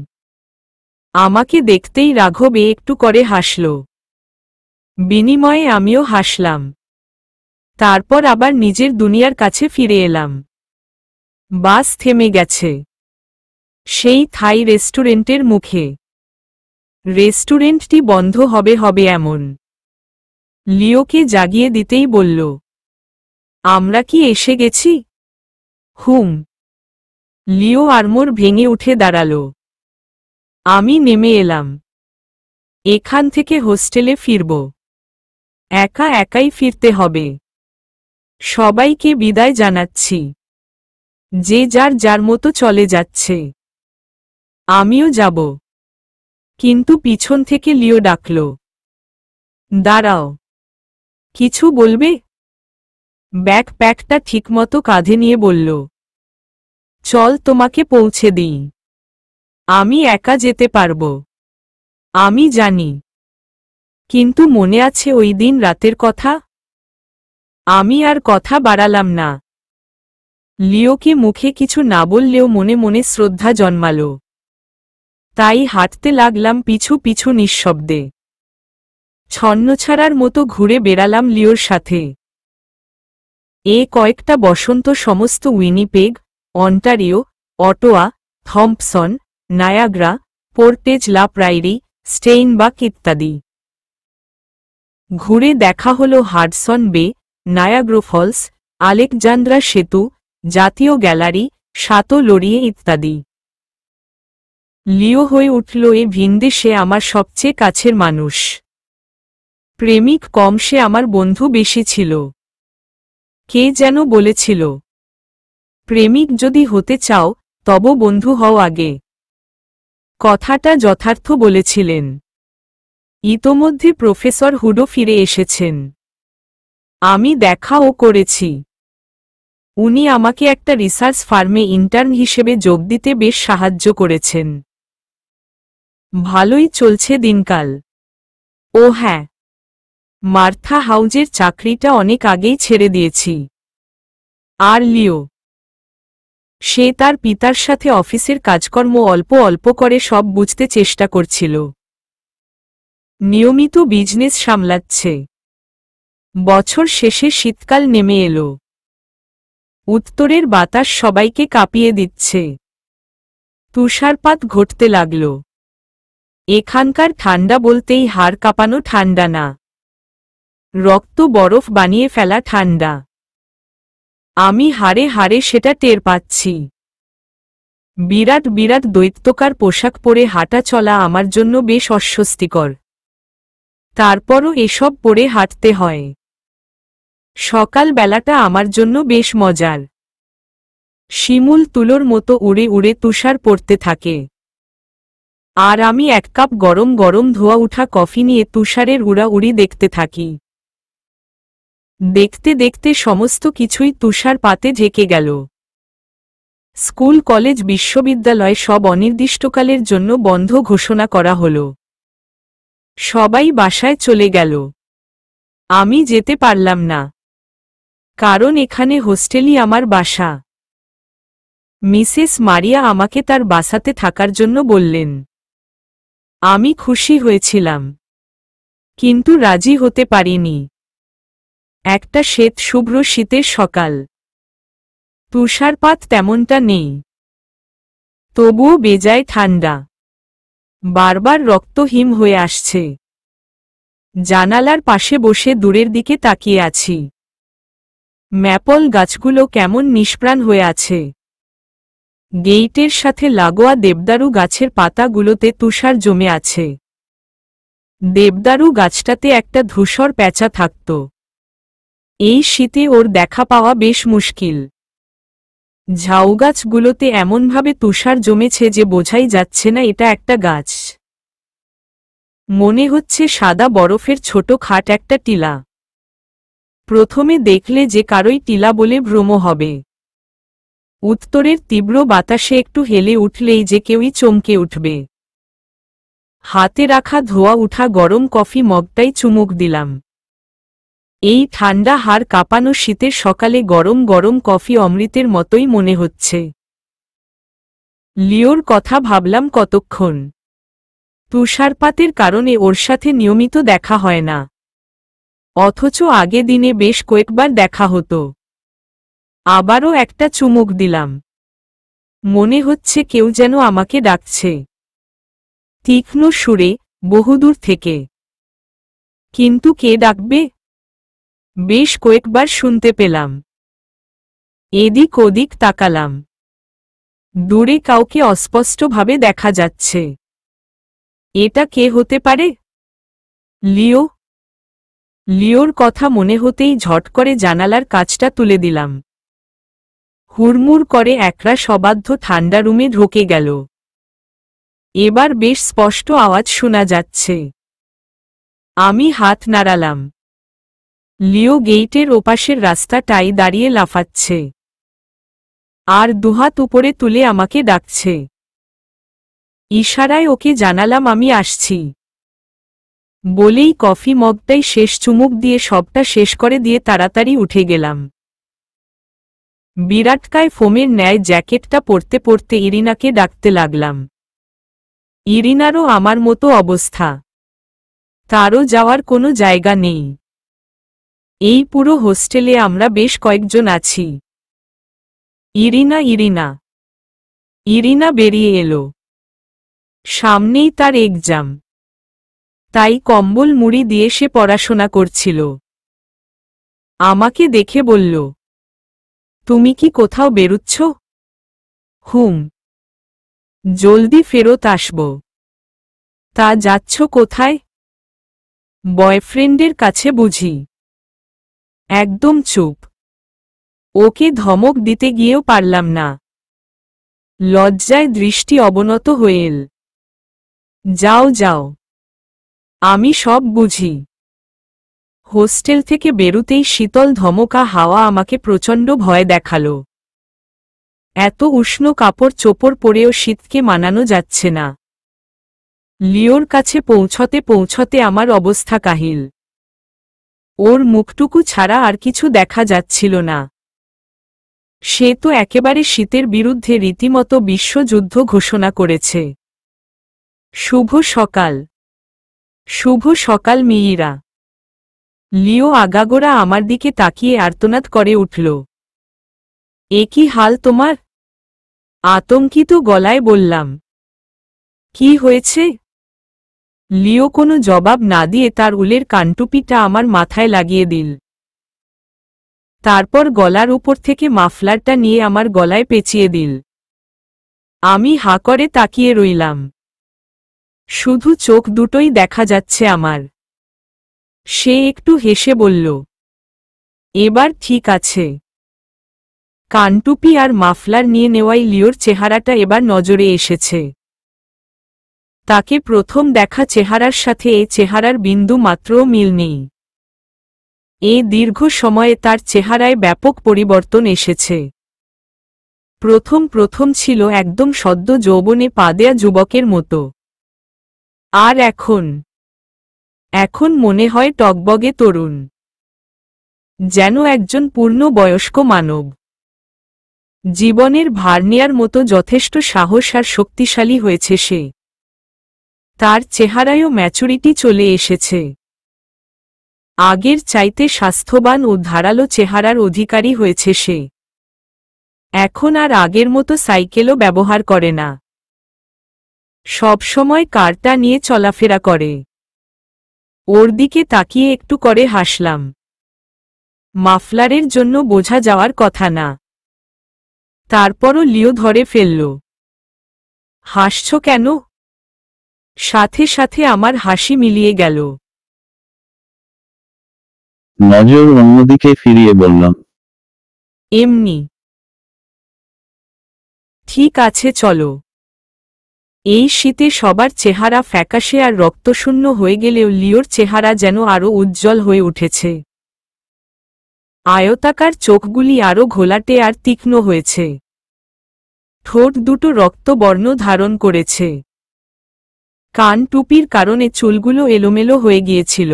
[SPEAKER 1] আমাকে দেখতেই রাঘব একটু করে হাসল বিনিময়ে আমিও হাসলাম তারপর আবার নিজের দুনিয়ার কাছে ফিরে এলাম বাস থেমে গেছে সেই থাই রেস্টুরেন্টের মুখে রেস্টুরেন্টটি বন্ধ হবে হবে এমন লিওকে জাগিয়ে দিতেই বলল আমরা কি এসে গেছি হুম লিও আর্মোর ভেঙে উঠে দাঁড়াল আমি নেমে এলাম এখান থেকে হোস্টেলে ফিরব একা একাই ফিরতে হবে সবাইকে বিদায় জানাচ্ছি যে যার যার মতো চলে যাচ্ছে আমিও যাব কিন্তু পিছন থেকে লিও ডাকল দাঁড়াও কিছু বলবে ব্যাকপ্যাকটা ঠিকমতো কাঁধে নিয়ে বলল চল তোমাকে পৌঁছে দিই আমি একা যেতে পারব আমি জানি কিন্তু মনে আছে ওই দিন রাতের কথা আমি আর কথা বাড়ালাম না লিওকে মুখে কিছু না বললেও মনে মনে শ্রদ্ধা জন্মাল তাই হাঁটতে লাগলাম পিছু পিছু নিঃশব্দে ছন্নছাড়ার মতো ঘুরে বেড়ালাম লিওর সাথে এ কয়েকটা বসন্ত সমস্ত Winnipeg Ontario Ottawa Thompson Niagara Portage la Prairie স্টেইনবাক ইত্যাদি ঘুরে দেখা হল হাডসন বে নায়াগ্রো ফলস আলেকজান্দ্রা সেতু জাতীয় গ্যালারি সাতো লড়িয়ে ইত্যাদি লিও হয়ে উঠল এ ভিনদেশে আমার সবচেয়ে কাছের মানুষ প্রেমিক কম সে আমার বন্ধু বেশি ছিল কে যেন বলেছিল প্রেমিক যদি হতে চাও তব বন্ধু হও আগে কথাটা যথার্থ বলেছিলেন ইতোমধ্যে প্রফেসর হুডো ফিরে এসেছেন আমি দেখাও করেছি উনি আমাকে একটা রিসার্চ ফার্মে ইন্টার্ন হিসেবে যোগ দিতে বেশ সাহায্য করেছেন ভালোই চলছে দিনকাল ও হ্যাঁ মার্থা হাউজের চাকরিটা অনেক আগেই ছেড়ে দিয়েছি আর লিও সে তার পিতার সাথে অফিসের কাজকর্ম অল্প অল্প করে সব বুঝতে চেষ্টা করছিল নিয়মিত বিজনেস সামলাচ্ছে বছর শেষে শীতকাল নেমে এলো উত্তরের বাতাস সবাইকে কাঁপিয়ে দিচ্ছে তুষারপাত ঘটতে লাগল এখানকার ঠান্ডা বলতেই হাড় কাঁপানো ঠান্ডা না রক্ত বরফ বানিয়ে ফেলা ঠান্ডা আমি হাড়ে হাড়ে সেটা টের পাচ্ছি বিরাট বিরাট দৈত্যকার পোশাক পরে হাঁটা চলা আমার জন্য বেশ অস্বস্তিকর তারপরও এসব পরে হাঁটতে হয় সকাল বেলাটা আমার জন্য বেশ মজার শিমুল তুলোর মতো উড়ে উড়ে তুষার পড়তে থাকে আর আমি এক কাপ গরম গরম ধোয়া উঠা কফি নিয়ে তুষারের উড়াউড়ি দেখতে থাকি দেখতে দেখতে সমস্ত কিছুই তুষারপাতে ঝেকে গেল স্কুল কলেজ বিশ্ববিদ্যালয় সব অনির্দিষ্টকালের জন্য বন্ধ ঘোষণা করা হল সবাই বাসায় চলে গেল আমি যেতে পারলাম না কারণ এখানে হোস্টেলই আমার বাসা মিসেস মারিয়া আমাকে তার বাসাতে থাকার জন্য বললেন আমি খুশি হয়েছিলাম কিন্তু রাজি হতে পারিনি একটা শ্বেত শুভ্র শীতের সকাল তুষারপাত তেমনটা নেই তবুও বেজায় ঠান্ডা বারবার রক্ত হিম হয়ে আসছে জানালার পাশে বসে দূরের দিকে তাকিয়ে আছি ম্যাপল গাছগুলো কেমন নিষ্প্রাণ হয়ে আছে গেইটের সাথে লাগোয়া দেবদারু গাছের পাতাগুলোতে তুষার জমে আছে দেবদারু গাছটাতে একটা ধূসর প্যাঁচা থাকত এই শীতে ওর দেখা পাওয়া বেশ মুশকিল ঝাউগাছগুলোতে এমনভাবে তুষার জমেছে যে বোঝাই যাচ্ছে না এটা একটা গাছ মনে হচ্ছে সাদা বরফের ছোট খাট একটা টিলা প্রথমে দেখলে যে কারোই টিলা বলে ভ্রম হবে উত্তরের তীব্র বাতাসে একটু হেলে উঠলেই যে কেউই চমকে উঠবে হাতে রাখা ধোয়া উঠা গরম কফি মগটাই চুমুক দিলাম এই ঠান্ডা হাড় কাঁপানো শীতের সকালে গরম গরম কফি অমৃতের মতোই মনে হচ্ছে লিওর কথা ভাবলাম কতক্ষণ তুষারপাতের কারণে ওর সাথে নিয়মিত দেখা হয় না অথচ আগে দিনে বেশ কয়েকবার দেখা হতো আবারও একটা চুমুক দিলাম মনে হচ্ছে কেউ যেন আমাকে ডাকছে তীক্ষ্ণ সুরে বহুদূর থেকে কিন্তু কে ডাকবে বেশ কয়েকবার শুনতে পেলাম এদিক ওদিক তাকালাম দূরে কাউকে অস্পষ্টভাবে দেখা যাচ্ছে এটা কে হতে পারে লিও লিওর কথা মনে হতেই ঝট করে জানালার কাজটা তুলে দিলাম হুড়মুড় করে একরা সবাধ্য ঠান্ডা রুমে ঢোকে গেল এবার বেশ স্পষ্ট আওয়াজ শোনা যাচ্ছে আমি হাত নাড়ালাম লিও গেইটের ওপাশের রাস্তাটাই দাঁড়িয়ে লাফাচ্ছে আর দুহাত উপরে তুলে আমাকে ডাকছে ইশারায় ওকে জানালাম আমি আসছি বলেই কফি মগটাই শেষ চুমুক দিয়ে সবটা শেষ করে দিয়ে তাড়াতাড়ি উঠে গেলাম বিরাটকায় ফোমের ন্যায় জ্যাকেটটা পরতে পরতে ইরিনাকে ডাকতে লাগলাম ইরিনারও আমার মতো অবস্থা তারও যাওয়ার কোনো জায়গা নেই এই পুরো হোস্টেলে আমরা বেশ কয়েকজন আছি ইরিনা ইরিনা ইরিনা বেরিয়ে এলো সামনেই তার এক্সাম তাই কম্বল মুড়ি দিয়ে সে পড়াশোনা করছিল আমাকে দেখে বলল তুমি কি কোথাও বেরুচ্ছ হুম জলদি ফেরত আসব তা যাচ্ছ কোথায় বয়ফ্রেন্ডের কাছে বুঝি একদম চুপ ওকে ধমক দিতে গিয়েও পারলাম না লজ্জায় দৃষ্টি অবনত হয়ে এল যাও যাও আমি সব বুঝি হোস্টেল থেকে বেরুতেই শীতল ধমকা হাওয়া আমাকে প্রচণ্ড ভয় দেখাল এত উষ্ণ কাপড় চোপড় পরেও শীতকে মানানো যাচ্ছে না লিওর কাছে পৌঁছতে পৌঁছতে আমার অবস্থা কাহিল ওর মুখটুকু ছাড়া আর কিছু দেখা যাচ্ছিল না সে তো একেবারে শীতের বিরুদ্ধে রীতিমতো বিশ্বযুদ্ধ ঘোষণা করেছে শুভ সকাল শুভ সকাল মিইরা লিও আগাগোড়া আমার দিকে তাকিয়ে আর্তনাদ করে উঠল এ কি হাল তোমার আতঙ্কিত গলায় বললাম কি হয়েছে লিও কোনো জবাব না দিয়ে তার উলের কানটুপিটা আমার মাথায় লাগিয়ে দিল তারপর গলার উপর থেকে মাফলারটা নিয়ে আমার গলায় পেঁচিয়ে দিল আমি হা করে তাকিয়ে রইলাম শুধু চোখ দুটোই দেখা যাচ্ছে আমার সে একটু হেসে বলল এবার ঠিক আছে কানটুপি আর মাফলার নিয়ে নেওয়াই লিওর চেহারাটা এবার নজরে এসেছে তাকে প্রথম দেখা চেহারার সাথে এ চেহারার বিন্দু মাত্রও মিল নেই এ দীর্ঘ সময়ে তার চেহারায় ব্যাপক পরিবর্তন এসেছে প্রথম প্রথম ছিল একদম সদ্য যৌবনে পা দেয়া যুবকের মতো আর এখন এখন মনে হয় টকবগে তরুণ যেন একজন পূর্ণ বয়স্ক মানব জীবনের ভার নেয়ার মতো যথেষ্ট সাহস আর শক্তিশালী হয়েছে সে তার চেহারায়ও ম্যাচুরিটি চলে এসেছে আগের চাইতে স্বাস্থ্যবান ও ধারালো চেহারার অধিকারী হয়েছে সে এখন আর আগের মতো সাইকেলও ব্যবহার করে না সবসময় কারটা নিয়ে চলাফেরা করে ওর দিকে তাকিয়ে একটু করে হাসলাম মাফলারের জন্য বোঝা যাওয়ার কথা না তারপরও লিও ধরে ফেলল হাসছ কেন সাথে সাথে আমার হাসি মিলিয়ে গেল
[SPEAKER 2] নজর অন্যদিকে ফিরিয়ে বললাম
[SPEAKER 1] এমনি ঠিক আছে চলো এই শীতে সবার চেহারা ফ্যাকাশে আর রক্তশূন্য হয়ে গেলেও লিওর চেহারা যেন আরও উজ্জ্বল হয়ে উঠেছে আয়তাকার চোখগুলি আরও ঘোলাটে আর তীক্ষ্ণ হয়েছে ঠোঁট দুটো রক্তবর্ণ ধারণ করেছে কান টুপির কারণে চুলগুলো এলোমেলো হয়ে গিয়েছিল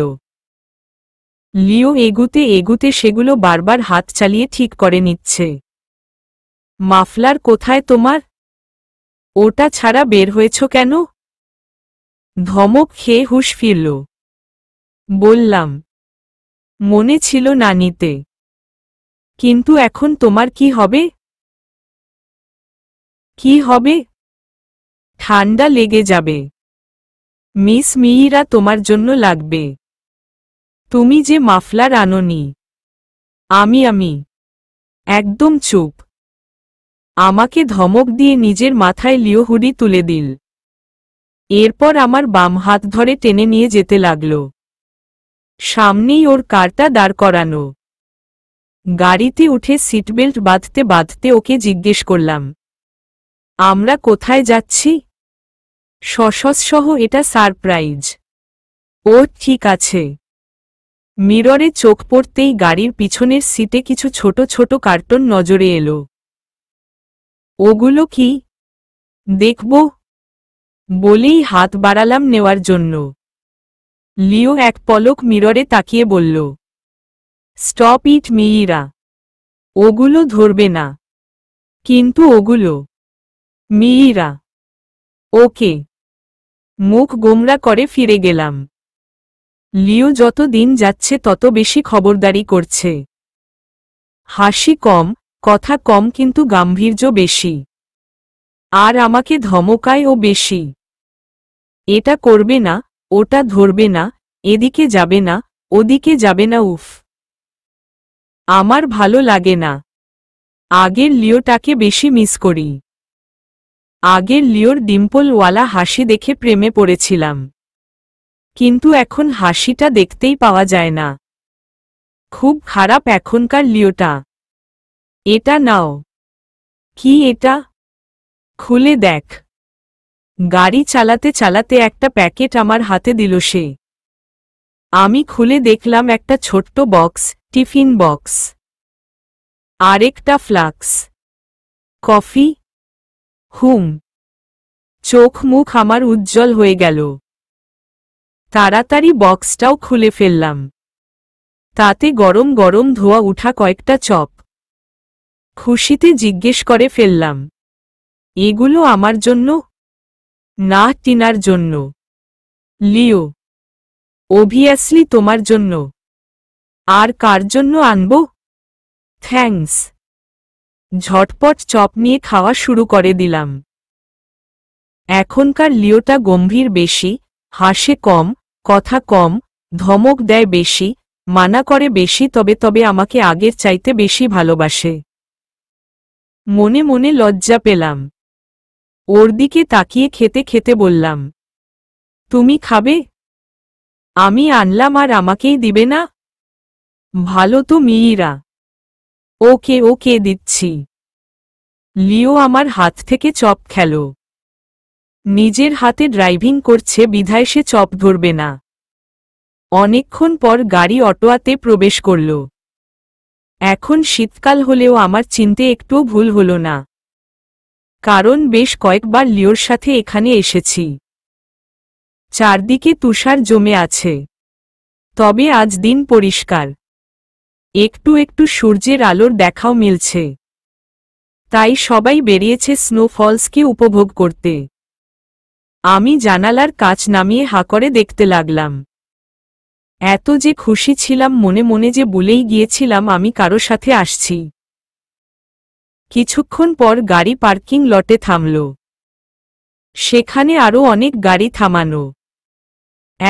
[SPEAKER 1] লিও এগুতে এগুতে সেগুলো বারবার হাত চালিয়ে ঠিক করে নিচ্ছে মাফলার কোথায় তোমার ওটা ছাড়া বের হয়েছ কেন ধমক খেয়ে হুশ ফিরল বললাম মনে ছিল না নিতে কিন্তু এখন তোমার কি হবে কি হবে ঠান্ডা লেগে যাবে মিস মিহিরা তোমার জন্য লাগবে তুমি যে মাফলার আনোনি আমি আমি একদম চুপ আমাকে ধমক দিয়ে নিজের মাথায় লিওহুডি তুলে দিল এরপর আমার বাম হাত ধরে টেনে নিয়ে যেতে লাগল সামনেই ওর কারটা দাঁড় করানো গাড়িতে উঠে সিটবেল্ট বাঁধতে বাঁধতে ওকে জিজ্ঞেস করলাম আমরা কোথায় যাচ্ছি সহ এটা সারপ্রাইজ ও ঠিক আছে মিররে চোখ পড়তেই গাড়ির পিছনের সিটে কিছু ছোট ছোট কার্টন নজরে এলো ওগুলো কি দেখব বলেই হাত বাড়ালাম নেওয়ার জন্য লিও এক পলক মিররে তাকিয়ে বলল স্টপ ইট মিইরা ওগুলো ধরবে না কিন্তু ওগুলো মিইরা ওকে মুখ গোমরা করে ফিরে গেলাম লিও যত দিন যাচ্ছে তত বেশি খবরদারি করছে হাসি কম কথা কম কিন্তু গাম্ভীর্য বেশি আর আমাকে ধমকায় ও বেশি এটা করবে না ওটা ধরবে না এদিকে যাবে না ওদিকে যাবে না উফ আমার ভালো লাগে না আগের লিওটাকে বেশি মিস করি আগের লিওর ডিম্পলওয়ালা হাসি দেখে প্রেমে পড়েছিলাম কিন্তু এখন হাসিটা দেখতেই পাওয়া যায় না খুব খারাপ এখনকার লিওটা এটা নাও কি এটা খুলে দেখ গাড়ি চালাতে চালাতে একটা প্যাকেট আমার হাতে দিল সে আমি খুলে দেখলাম একটা ছোট্ট বক্স টিফিন বক্স আরেকটা ফ্লাক্স কফি হুম চোখ মুখ আমার উজ্জ্বল হয়ে গেল তাড়াতাড়ি বক্সটাও খুলে ফেললাম তাতে গরম গরম ধোয়া উঠা কয়েকটা চপ খুশিতে জিজ্ঞেস করে ফেললাম এগুলো আমার জন্য না টিনার জন্য লিও ওভিয়াসলি তোমার জন্য আর কার জন্য আনব থ্যাংকস ঝটপট চপ নিয়ে খাওয়া শুরু করে দিলাম এখনকার লিওটা গম্ভীর বেশি হাসে কম কথা কম ধমক দেয় বেশি মানা করে বেশি তবে তবে আমাকে আগের চাইতে বেশি ভালোবাসে মনে মনে লজ্জা পেলাম ওর দিকে তাকিয়ে খেতে খেতে বললাম তুমি খাবে আমি আনলাম আর আমাকেই দিবে না ভালো তো মিইরা ওকে ওকে দিচ্ছি লিও আমার হাত থেকে চপ খেল নিজের হাতে ড্রাইভিং করছে বিধায় সে চপ ধরবে না অনেকক্ষণ পর গাড়ি অটোয়াতে প্রবেশ করল এখন শীতকাল হলেও আমার চিনতে একটুও ভুল হল না কারণ বেশ কয়েকবার লিওর সাথে এখানে এসেছি চারদিকে তুষার জমে আছে তবে আজ দিন পরিষ্কার একটু একটু সূর্যের আলোর দেখাও মিলছে তাই সবাই বেরিয়েছে স্নোফলসকে উপভোগ করতে আমি জানালার কাজ নামিয়ে হাকরে দেখতে লাগলাম এত যে খুশি ছিলাম মনে মনে যে বলেই গিয়েছিলাম আমি কারো সাথে আসছি কিছুক্ষণ পর গাড়ি পার্কিং লটে থামল সেখানে আরও অনেক গাড়ি থামানো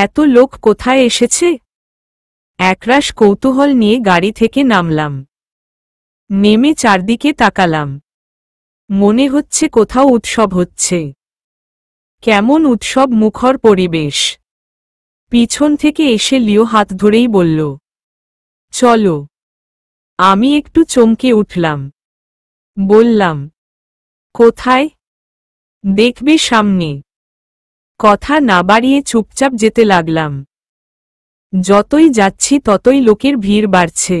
[SPEAKER 1] এত লোক কোথায় এসেছে একরাশ কৌতূহল নিয়ে গাড়ি থেকে নামলাম নেমে চারদিকে তাকালাম মনে হচ্ছে কোথাও উৎসব হচ্ছে কেমন উৎসব মুখর পরিবেশ পিছন থেকে এসে লিও হাত ধরেই বলল চলো আমি একটু চমকে উঠলাম বললাম কোথায় দেখবে সামনে কথা না বাড়িয়ে চুপচাপ যেতে লাগলাম যতই যাচ্ছি ততই লোকের ভিড় বাড়ছে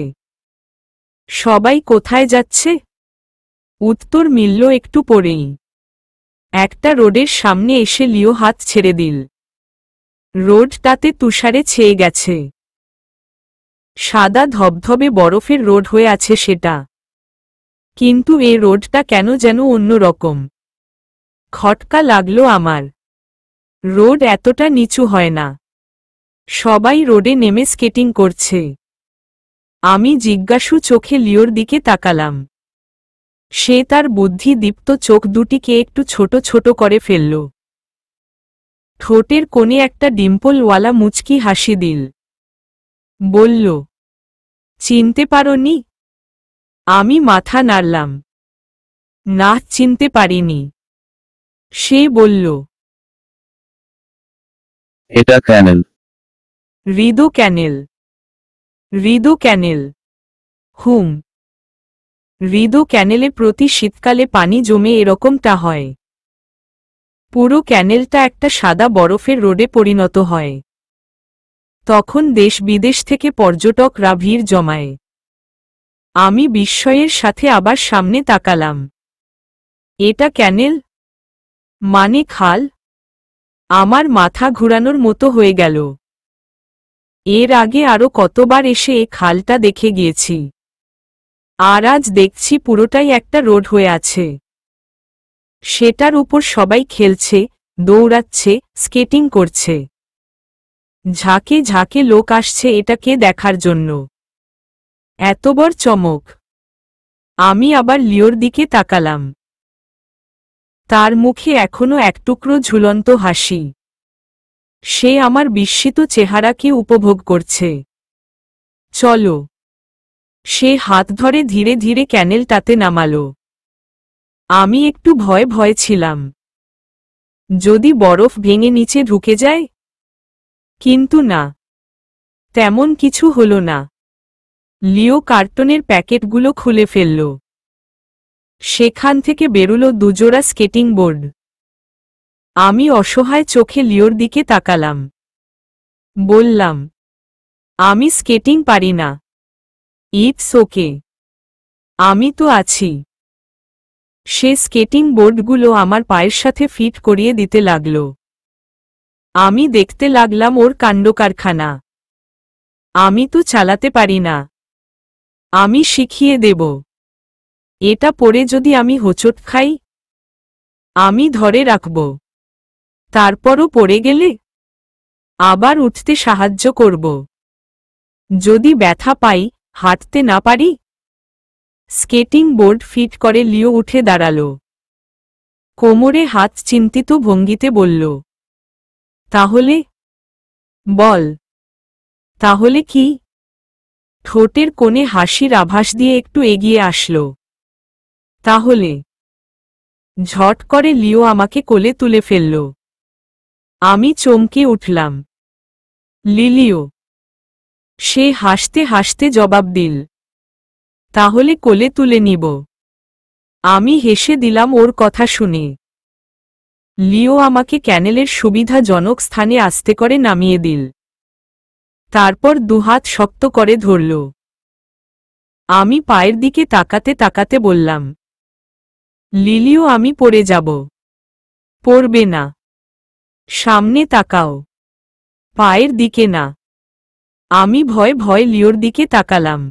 [SPEAKER 1] সবাই কোথায় যাচ্ছে উত্তর মিলল একটু পরেই একটা রোডের সামনে এসে লিও হাত ছেড়ে দিল রোডটাতে তুষারে ছেয়ে গেছে সাদা ধবধবে বরফের রোড হয়ে আছে সেটা কিন্তু এ রোডটা কেন যেন অন্য রকম খটকা লাগলো আমার রোড এতটা নিচু হয় না সবাই রোডে নেমে স্কেটিং করছে আমি জিজ্ঞাসু চোখে লিওর দিকে তাকালাম সে তার বুদ্ধি দীপ্ত চোখ দুটিকে একটু ছোট ছোট করে ফেলল ঠোঁটের কোণে একটা ডিম্পলওয়ালা মুচকি হাসি দিল বলল চিনতে পারনি আমি মাথা নাড়লাম না চিনতে পারিনি সে বলল এটা ক্যানেল রিদু ক্যানেল রিদু ক্যানেল হুম রিদু ক্যানেলে প্রতি শীতকালে পানি জমে এরকমটা হয় পুরো ক্যানেলটা একটা সাদা বরফের রোডে পরিণত হয় তখন দেশ বিদেশ থেকে পর্যটকরা ভিড় জমায় আমি বিস্ময়ের সাথে আবার সামনে তাকালাম এটা ক্যানেল মানে খাল আমার মাথা ঘুরানোর মতো হয়ে গেল এর আগে আরও কতবার এসে এ খালটা দেখে গিয়েছি আর আজ দেখছি পুরোটাই একটা রোড হয়ে আছে সেটার উপর সবাই খেলছে দৌড়াচ্ছে স্কেটিং করছে ঝাঁকে ঝাঁকে লোক আসছে এটাকে দেখার জন্য এত বড় চমক আমি আবার লিওর দিকে তাকালাম তার মুখে এখনো এক টুকরো ঝুলন্ত হাসি সে আমার বিস্মিত চেহারাকে উপভোগ করছে চলো সে হাত ধরে ধীরে ধীরে ক্যানেলটাতে নামাল আমি একটু ভয় ভয় ছিলাম যদি বরফ ভেঙে নিচে ঢুকে যায় কিন্তু না তেমন কিছু হল না লিও কার্টনের প্যাকেটগুলো খুলে ফেলল সেখান থেকে বেরুল দুজোড়া স্কেটিং বোর্ড আমি অসহায় চোখে লিওর দিকে তাকালাম বললাম আমি স্কেটিং পারি না ইটস ওকে আমি তো আছি সে স্কেটিং বোর্ডগুলো আমার পায়ের সাথে ফিট করিয়ে দিতে লাগল আমি দেখতে লাগলাম ওর কাণ্ডকারখানা আমি তো চালাতে পারি না আমি শিখিয়ে দেব এটা পরে যদি আমি হোঁচট খাই আমি ধরে রাখব তারপরও পড়ে গেলে আবার উঠতে সাহায্য করব যদি ব্যথা পাই হাঁটতে না পারি স্কেটিং বোর্ড ফিট করে লিও উঠে দাঁড়াল কোমরে হাত চিন্তিত ভঙ্গিতে বলল তাহলে বল তাহলে কি ঠোঁটের কোণে হাসির আভাস দিয়ে একটু এগিয়ে আসল তাহলে ঝট করে লিও আমাকে কোলে তুলে ফেলল আমি চমকে উঠলাম লিলিও সে হাসতে হাসতে জবাব দিল তাহলে কোলে তুলে নিব আমি হেসে দিলাম ওর কথা শুনে লিও আমাকে ক্যানেলের সুবিধাজনক স্থানে আস্তে করে নামিয়ে দিল তারপর দুহাত শক্ত করে ধরল আমি পায়ের দিকে তাকাতে তাকাতে বললাম লিলিও আমি পড়ে যাব পড়বে না সামনে তাকাও পায়ের দিকে না আমি ভয় ভয় লিওর দিকে তাকালাম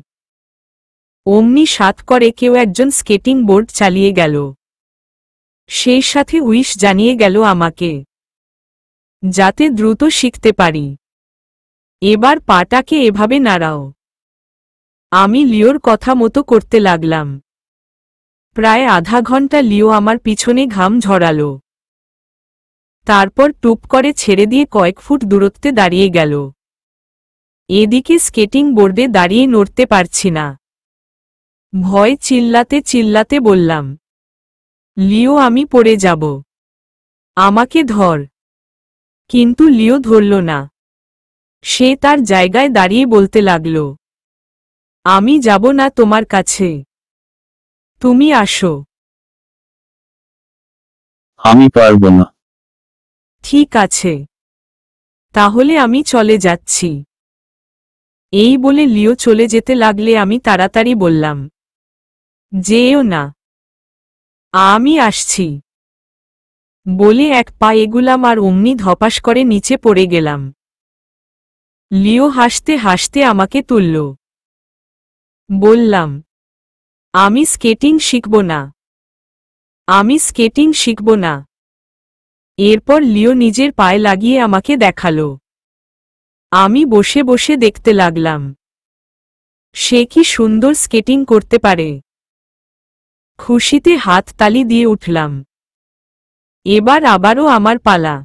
[SPEAKER 1] অমনি সাত করে কেউ একজন স্কেটিং বোর্ড চালিয়ে গেল সেই সাথে উইশ জানিয়ে গেল আমাকে যাতে দ্রুত শিখতে পারি এবার পাটাকে এভাবে নাড়াও আমি লিওর কথা মতো করতে লাগলাম প্রায় আধা ঘন্টা লিও আমার পিছনে ঘাম ঝরালো তারপর টুপ করে ছেড়ে দিয়ে কয়েক ফুট দূরত্বে দাঁড়িয়ে গেল এদিকে স্কেটিং বোর্ডে দাঁড়িয়ে নড়তে পারছি না ভয় চিল্লাতে চিল্লাতে বললাম লিও আমি পড়ে যাব আমাকে ধর কিন্তু লিও ধরল না সে তার জায়গায় দাঁড়িয়ে বলতে লাগল আমি যাব না তোমার কাছে তুমি আসো
[SPEAKER 2] আমি পারব না
[SPEAKER 1] ঠিক আছে তাহলে আমি চলে যাচ্ছি এই বলে লিও চলে যেতে লাগলে আমি তাড়াতাড়ি বললাম যেও না আমি আসছি বলে এক পা এগুলাম আর অমনি ধপাস করে নিচে পড়ে গেলাম লিও হাসতে হাসতে আমাকে তুলল বললাম আমি স্কেটিং শিখব না আমি স্কেটিং শিখব না এরপর লিও নিজের পায়ে লাগিয়ে আমাকে দেখাল আমি বসে বসে দেখতে লাগলাম সে কি সুন্দর স্কেটিং করতে পারে খুশিতে হাত তালি দিয়ে উঠলাম এবার আবারও আমার পালা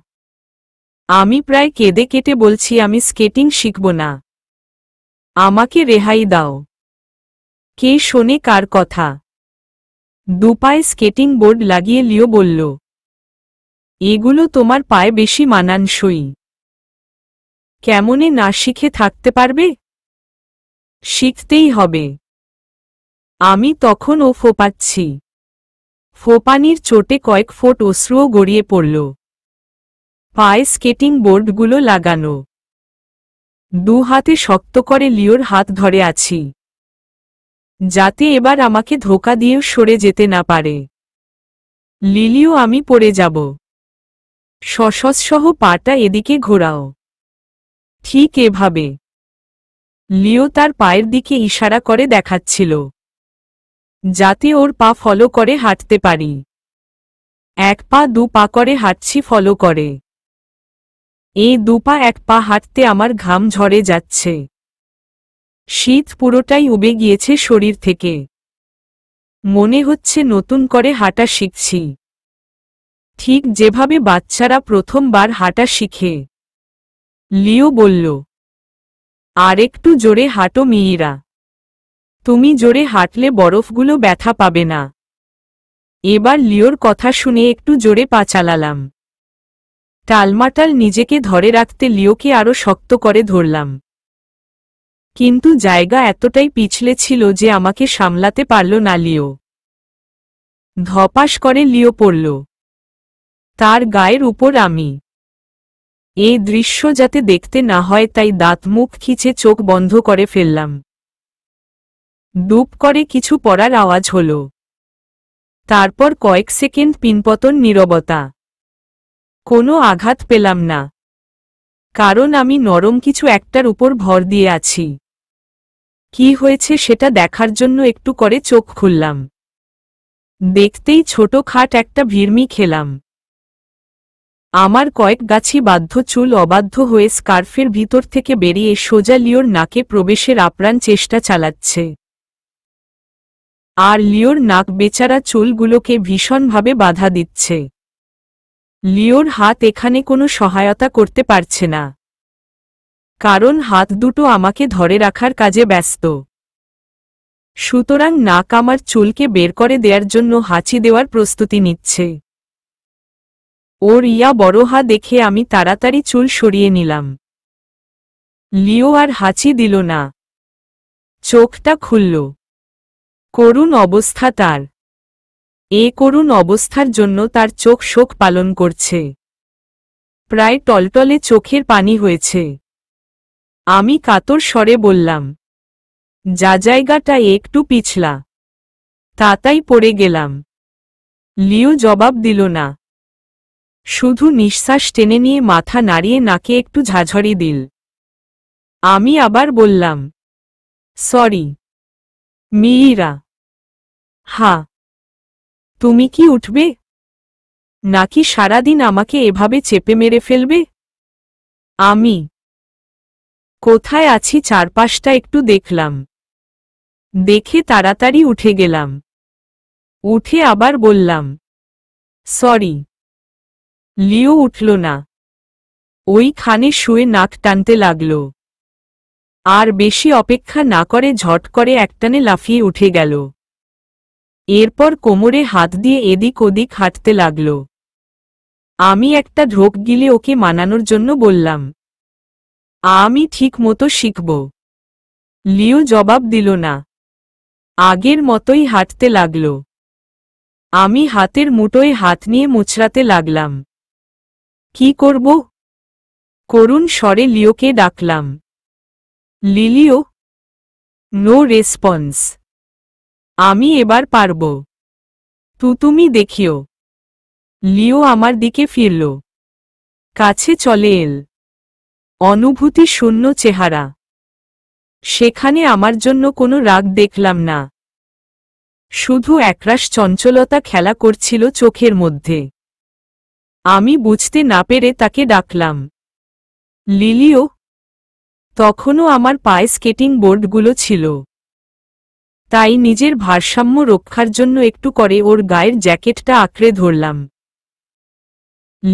[SPEAKER 1] আমি প্রায় কেঁদে কেটে বলছি আমি স্কেটিং শিখব না আমাকে রেহাই দাও কে শোনে কার কথা দুপায়ে স্কেটিং বোর্ড লাগিয়ে লিও বলল এগুলো তোমার পায়ে বেশি মানানসই কেমনে না শিখে থাকতে পারবে শিখতেই হবে আমি তখন ও ফোপাচ্ছি ফোপানির চোটে কয়েক ফোট অশ্রুও গড়িয়ে পড়ল পায়ে স্কেটিং বোর্ডগুলো লাগানো দু হাতে শক্ত করে লিওর হাত ধরে আছি যাতে এবার আমাকে ধোকা দিয়েও সরে যেতে না পারে লিলিও আমি পড়ে যাব সশসহ পাটা এদিকে ঘোরাও ঠিক এভাবে লিও তার পায়ের দিকে ইশারা করে দেখাচ্ছিল যাতে ওর পা ফলো করে হাঁটতে পারি এক পা দু পা করে হাঁটছি ফলো করে এই দু পা এক পা হাঁটতে আমার ঘাম ঝরে যাচ্ছে শীত পুরোটাই উবে গিয়েছে শরীর থেকে মনে হচ্ছে নতুন করে হাঁটা শিখছি ঠিক যেভাবে বাচ্চারা প্রথমবার হাঁটা শিখে লিও বলল আর একটু জোরে হাঁটো মেয়েরা তুমি জোরে হাঁটলে বরফগুলো ব্যথা পাবে না এবার লিওর কথা শুনে একটু জোরে পা চালালাম টালমাটাল নিজেকে ধরে রাখতে লিওকে আরও শক্ত করে ধরলাম কিন্তু জায়গা এতটাই পিছলে ছিল যে আমাকে সামলাতে পারল না লিও ধপাস করে লিও পড়ল তার গায়ের উপর আমি এই দৃশ্য যাতে দেখতে না হয় তাই দাঁত মুখ খিচে চোখ বন্ধ করে ফেললাম ডুব করে কিছু পড়ার আওয়াজ হল তারপর কয়েক সেকেন্ড পিনপতন নীরবতা কোনো আঘাত পেলাম না কারণ আমি নরম কিছু একটার উপর ভর দিয়ে আছি কি হয়েছে সেটা দেখার জন্য একটু করে চোখ খুললাম দেখতেই ছোট খাট একটা ভিড়মি খেলাম আমার কয়েক গাছি বাধ্য চুল অবাধ্য হয়ে স্কার্ফের ভিতর থেকে বেরিয়ে সোজা লিওর নাকে প্রবেশের আপ্রাণ চেষ্টা চালাচ্ছে আর লিওর নাক বেচারা চুলগুলোকে ভীষণভাবে বাধা দিচ্ছে লিওর হাত এখানে কোনো সহায়তা করতে পারছে না কারণ হাত দুটো আমাকে ধরে রাখার কাজে ব্যস্ত সুতরাং নাক আমার চুলকে বের করে দেওয়ার জন্য হাঁচি দেওয়ার প্রস্তুতি নিচ্ছে ওর ইয়া হা দেখে আমি তাড়াতাড়ি চুল সরিয়ে নিলাম লিও আর হাঁচি দিল না চোখটা খুলল করুণ অবস্থা তার এ করুণ অবস্থার জন্য তার চোখ শোক পালন করছে প্রায় টলটলে চোখের পানি হয়েছে আমি কাতর স্বরে বললাম যা জায়গাটা একটু পিছলা তাতাই পড়ে গেলাম লিও জবাব দিল না শুধু নিঃশ্বাস টেনে নিয়ে মাথা নাড়িয়ে নাকে একটু ঝাঝরি দিল আমি আবার বললাম সরি মিরা হা তুমি কি উঠবে নাকি সারাদিন আমাকে এভাবে চেপে মেরে ফেলবে আমি কোথায় আছি চারপাশটা একটু দেখলাম দেখে তাড়াতাড়ি উঠে গেলাম উঠে আবার বললাম সরি লিও উঠল না ওইখানে শুয়ে নাক টানতে লাগল আর বেশি অপেক্ষা না করে ঝট করে একটানে লাফিয়ে উঠে গেল এরপর কোমরে হাত দিয়ে এদিক ওদিক হাঁটতে লাগল আমি একটা ঢোক গিলে ওকে মানানোর জন্য বললাম আমি ঠিক মতো শিখব লিও জবাব দিল না আগের মতোই হাঁটতে লাগল আমি হাতের মুঠোয় হাত নিয়ে মুচড়াতে লাগলাম কি করব করুণ স্বরে লিওকে ডাকলাম লিলিও নো রেসপন্স আমি এবার পারব তু তুমি দেখিও লিও আমার দিকে ফিরল কাছে চলে এল অনুভূতি শূন্য চেহারা সেখানে আমার জন্য কোনো রাগ দেখলাম না শুধু একরাশ চঞ্চলতা খেলা করছিল চোখের মধ্যে আমি বুঝতে না পেরে তাকে ডাকলাম লিলিও তখনও আমার পায়ে স্কেটিং বোর্ডগুলো ছিল তাই নিজের ভারসাম্য রক্ষার জন্য একটু করে ওর গায়ের জ্যাকেটটা আঁকড়ে ধরলাম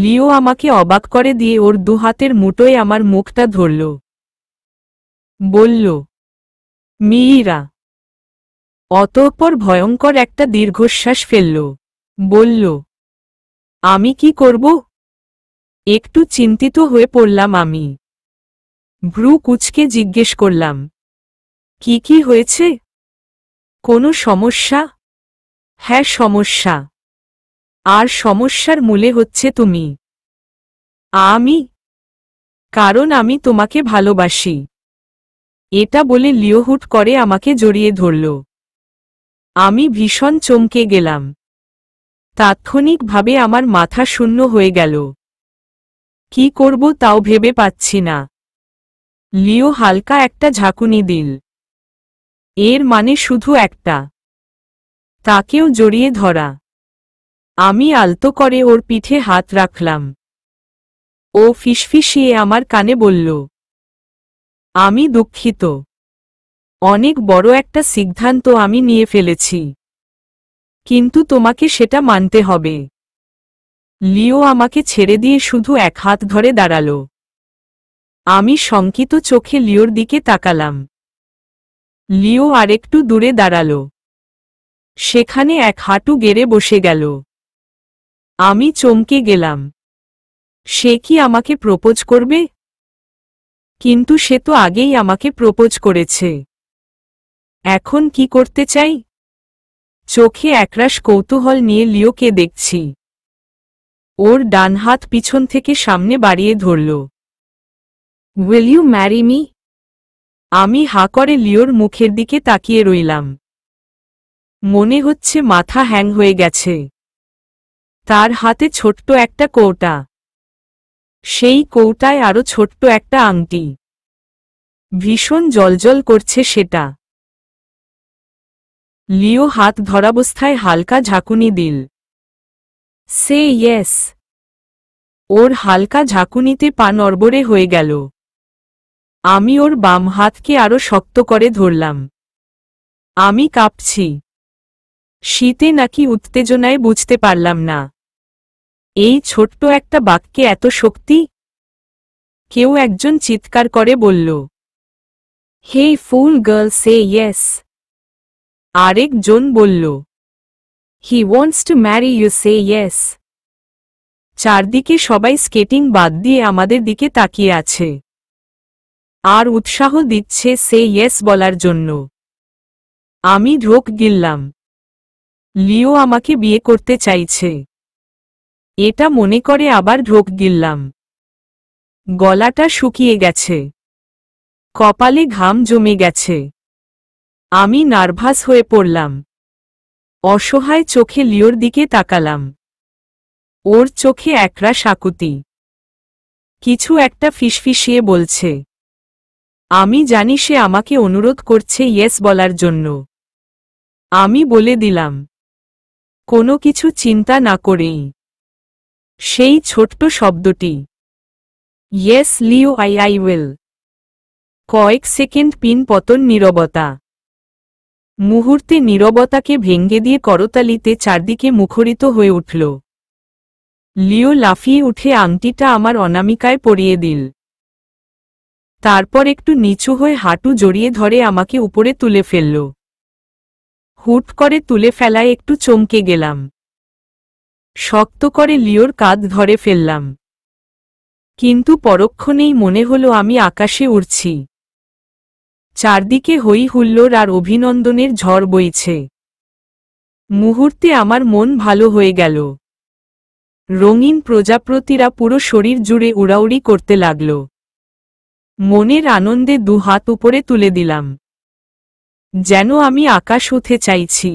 [SPEAKER 1] লিও আমাকে অবাক করে দিয়ে ওর দুহাতের মুঠোয় আমার মুখটা ধরল বলল মিইরা অতঃপর ভয়ঙ্কর একটা দীর্ঘশ্বাস ফেলল বলল আমি কি করব একটু চিন্তিত হয়ে পড়লাম আমি ভ্রু কুচকে জিজ্ঞেস করলাম কি কি হয়েছে কোনো সমস্যা হ্যাঁ সমস্যা আর সমস্যার মূলে হচ্ছে তুমি আমি কারণ আমি তোমাকে ভালোবাসি এটা বলে লিওহুট করে আমাকে জড়িয়ে ধরল আমি ভীষণ চমকে গেলাম তাৎক্ষণিকভাবে আমার মাথা শূন্য হয়ে গেল কি করব তাও ভেবে পাচ্ছি না লিও হালকা একটা ঝাঁকুনি দিল এর মানে শুধু একটা তাকেও জড়িয়ে ধরা আমি আলতো করে ওর পিঠে হাত রাখলাম ও ফিসফিসিয়ে আমার কানে বলল আমি দুঃখিত অনেক বড় একটা সিদ্ধান্ত আমি নিয়ে ফেলেছি কিন্তু তোমাকে সেটা মানতে হবে লিও আমাকে ছেড়ে দিয়ে শুধু এক হাত ধরে দাঁড়াল আমি শঙ্কিত চোখে লিওর দিকে তাকালাম লিও আরেকটু দূরে দাঁড়াল সেখানে এক হাঁটু গেড়ে বসে গেল আমি চমকে গেলাম সে কি আমাকে প্রপোজ করবে কিন্তু সে তো আগেই আমাকে প্রপোজ করেছে এখন কি করতে চাই চোখে একরাশ কৌতূহল নিয়ে লিওকে দেখছি ওর ডান হাত পিছন থেকে সামনে বাড়িয়ে ধরল উইল ইউ ম্যারি মি আমি হা করে লিওর মুখের দিকে তাকিয়ে রইলাম মনে হচ্ছে মাথা হ্যাং হয়ে গেছে তার হাতে ছোট্ট একটা কৌটা সেই কৌটায় আরো ছোট্ট একটা আংটি ভীষণ জলজল করছে সেটা লিও হাত ধরাবস্থায় হালকা ঝাঁকুনি দিল সে ইয়েস ওর হালকা ঝাঁকুনিতে পা নড়বড়ে হয়ে গেল আমি ওর বাম হাতকে আরো শক্ত করে ধরলাম আমি কাঁপছি শীতে নাকি উত্তেজনায় বুঝতে পারলাম না এই ছোট্ট একটা বাক্যে এত শক্তি কেউ একজন চিৎকার করে বলল হে ফুল গার্ল সে ইয়েস আরেক জন বলল he wants to marry you সে ইয়েস চারদিকে সবাই স্কেটিং বাদ দিয়ে আমাদের দিকে তাকিয়ে আছে আর উৎসাহ দিচ্ছে সে ইয়েস বলার জন্য আমি ঢোক গিললাম লিও আমাকে বিয়ে করতে চাইছে এটা মনে করে আবার ঢোক গিললাম গলাটা শুকিয়ে গেছে কপালে ঘাম জমে গেছে আমি নার্ভাস হয়ে পড়লাম অসহায় চোখে লিওর দিকে তাকালাম ওর চোখে একরা সাকুতি কিছু একটা ফিসফিসিয়ে বলছে আমি জানি সে আমাকে অনুরোধ করছে ইয়েস বলার জন্য আমি বলে দিলাম কোনো কিছু চিন্তা না করেই সেই ছোট্ট শব্দটি yes Leo I I will কয়েক সেকেন্ড পিন পতন নীরবতা মুহূর্তে নীরবতাকে ভেঙ্গে দিয়ে করতালিতে চারদিকে মুখরিত হয়ে উঠল লিও লাফিয়ে উঠে আংটিটা আমার অনামিকায় পরিয়ে দিল তারপর একটু নিচু হয়ে হাঁটু জড়িয়ে ধরে আমাকে উপরে তুলে ফেলল হুট করে তুলে ফেলায় একটু চমকে গেলাম শক্ত করে লিওর কাঁধ ধরে ফেললাম কিন্তু পরক্ষণেই মনে হলো আমি আকাশে উড়ছি চারদিকে হই হুল্লোর আর অভিনন্দনের ঝড় বইছে মুহূর্তে আমার মন ভালো হয়ে গেল রঙিন প্রজাপতিরা পুরো শরীর জুড়ে উড়াউড়ি করতে লাগল মনের আনন্দে দু হাত উপরে তুলে দিলাম যেন আমি আকাশ হতে চাইছি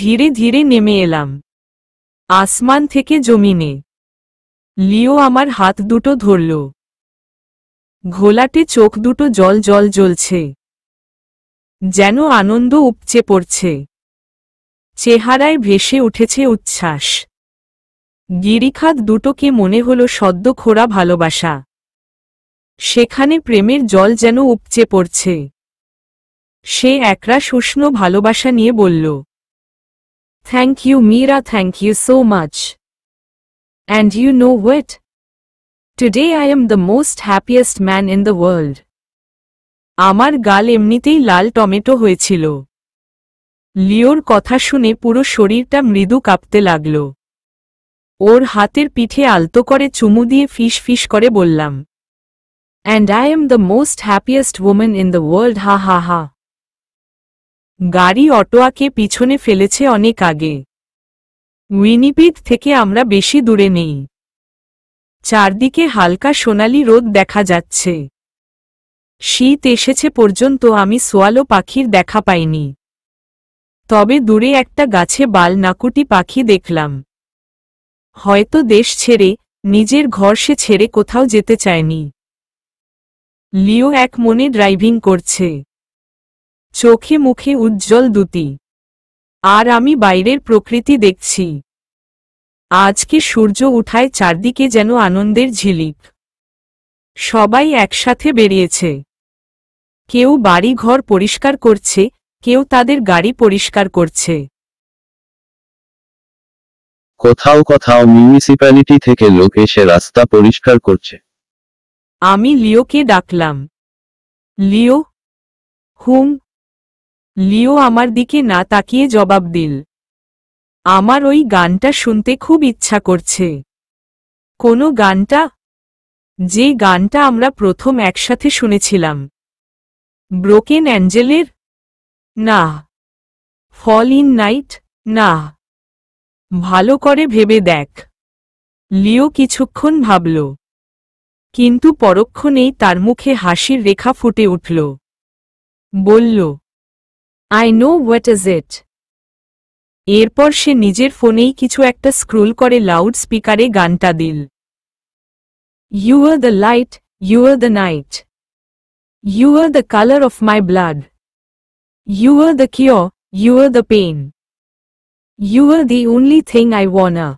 [SPEAKER 1] ধীরে ধীরে নেমে এলাম আসমান থেকে জমিনে লিও আমার হাত দুটো ধরল ঘোলাটে চোখ দুটো জল জল জ্বলছে যেন আনন্দ উপচে পড়ছে চেহারায় ভেসে উঠেছে উচ্ছ্বাস গিরিখাত দুটোকে মনে হল সদ্য খোরা ভালোবাসা সেখানে প্রেমের জল যেন উপচে পড়ছে সে একরা উষ্ণ ভালোবাসা নিয়ে বলল thank you Meera thank you so much and you know wait today I am the most happiest man in the world আমার গাল এমনিতেই লাল টমেটো হয়েছিল লিওর কথা শুনে পুরো শরীরটা মৃদু কাঁপতে লাগল ওর হাতের পিঠে আলতো করে চুমু দিয়ে ফিস ফিস করে বললাম and I am the most happiest women in the world হা হা হা গাড়ি অটোয়াকে পিছনে ফেলেছে অনেক আগে উইনিপিড থেকে আমরা বেশি দূরে নেই চারদিকে হালকা সোনালি রোদ দেখা যাচ্ছে শীত এসেছে পর্যন্ত আমি সোয়ালো পাখির দেখা পাইনি তবে দূরে একটা গাছে বাল নাকুটি পাখি দেখলাম হয়তো দেশ ছেড়ে নিজের ঘর সে ছেড়ে কোথাও যেতে চায়নি লিও এক মনে ড্রাইভিং করছে চোখে মুখে উজ্জ্বল দুটি আর আমি বাইরের প্রকৃতি দেখছি আজকে সূর্য উঠায় চারদিকে যেন আনন্দের ঝিলিক সবাই একসাথে বেরিয়েছে কেউ বাড়ি ঘর পরিষ্কার করছে কেউ তাদের গাড়ি পরিষ্কার করছে
[SPEAKER 2] কোথাও কোথাও মিউনিসিপ্যালিটি থেকে লোক এসে রাস্তা পরিষ্কার করছে
[SPEAKER 1] আমি লিওকে ডাকলাম লিও হুম লিও আমার দিকে না তাকিয়ে জবাব দিল আমার ওই গানটা শুনতে খুব ইচ্ছা করছে কোন গানটা যে গানটা আমরা প্রথম একসাথে শুনেছিলাম ব্রোকেন অ্যাঞ্জেলের না ফল ইন নাইট না ভালো করে ভেবে দেখ লিও কিছুক্ষণ ভাবল কিন্তু পরক্ষণেই তার মুখে হাসির রেখা ফুটে উঠল বলল I know what is it এরপর সে নিজের ফোনেই কিছু একটা স্ক্রোল করে লাউড স্পিকারে গানটা দিল you are the light you are the night you are the colour of my blood you are the cure you are the pain you are the only thing I wanna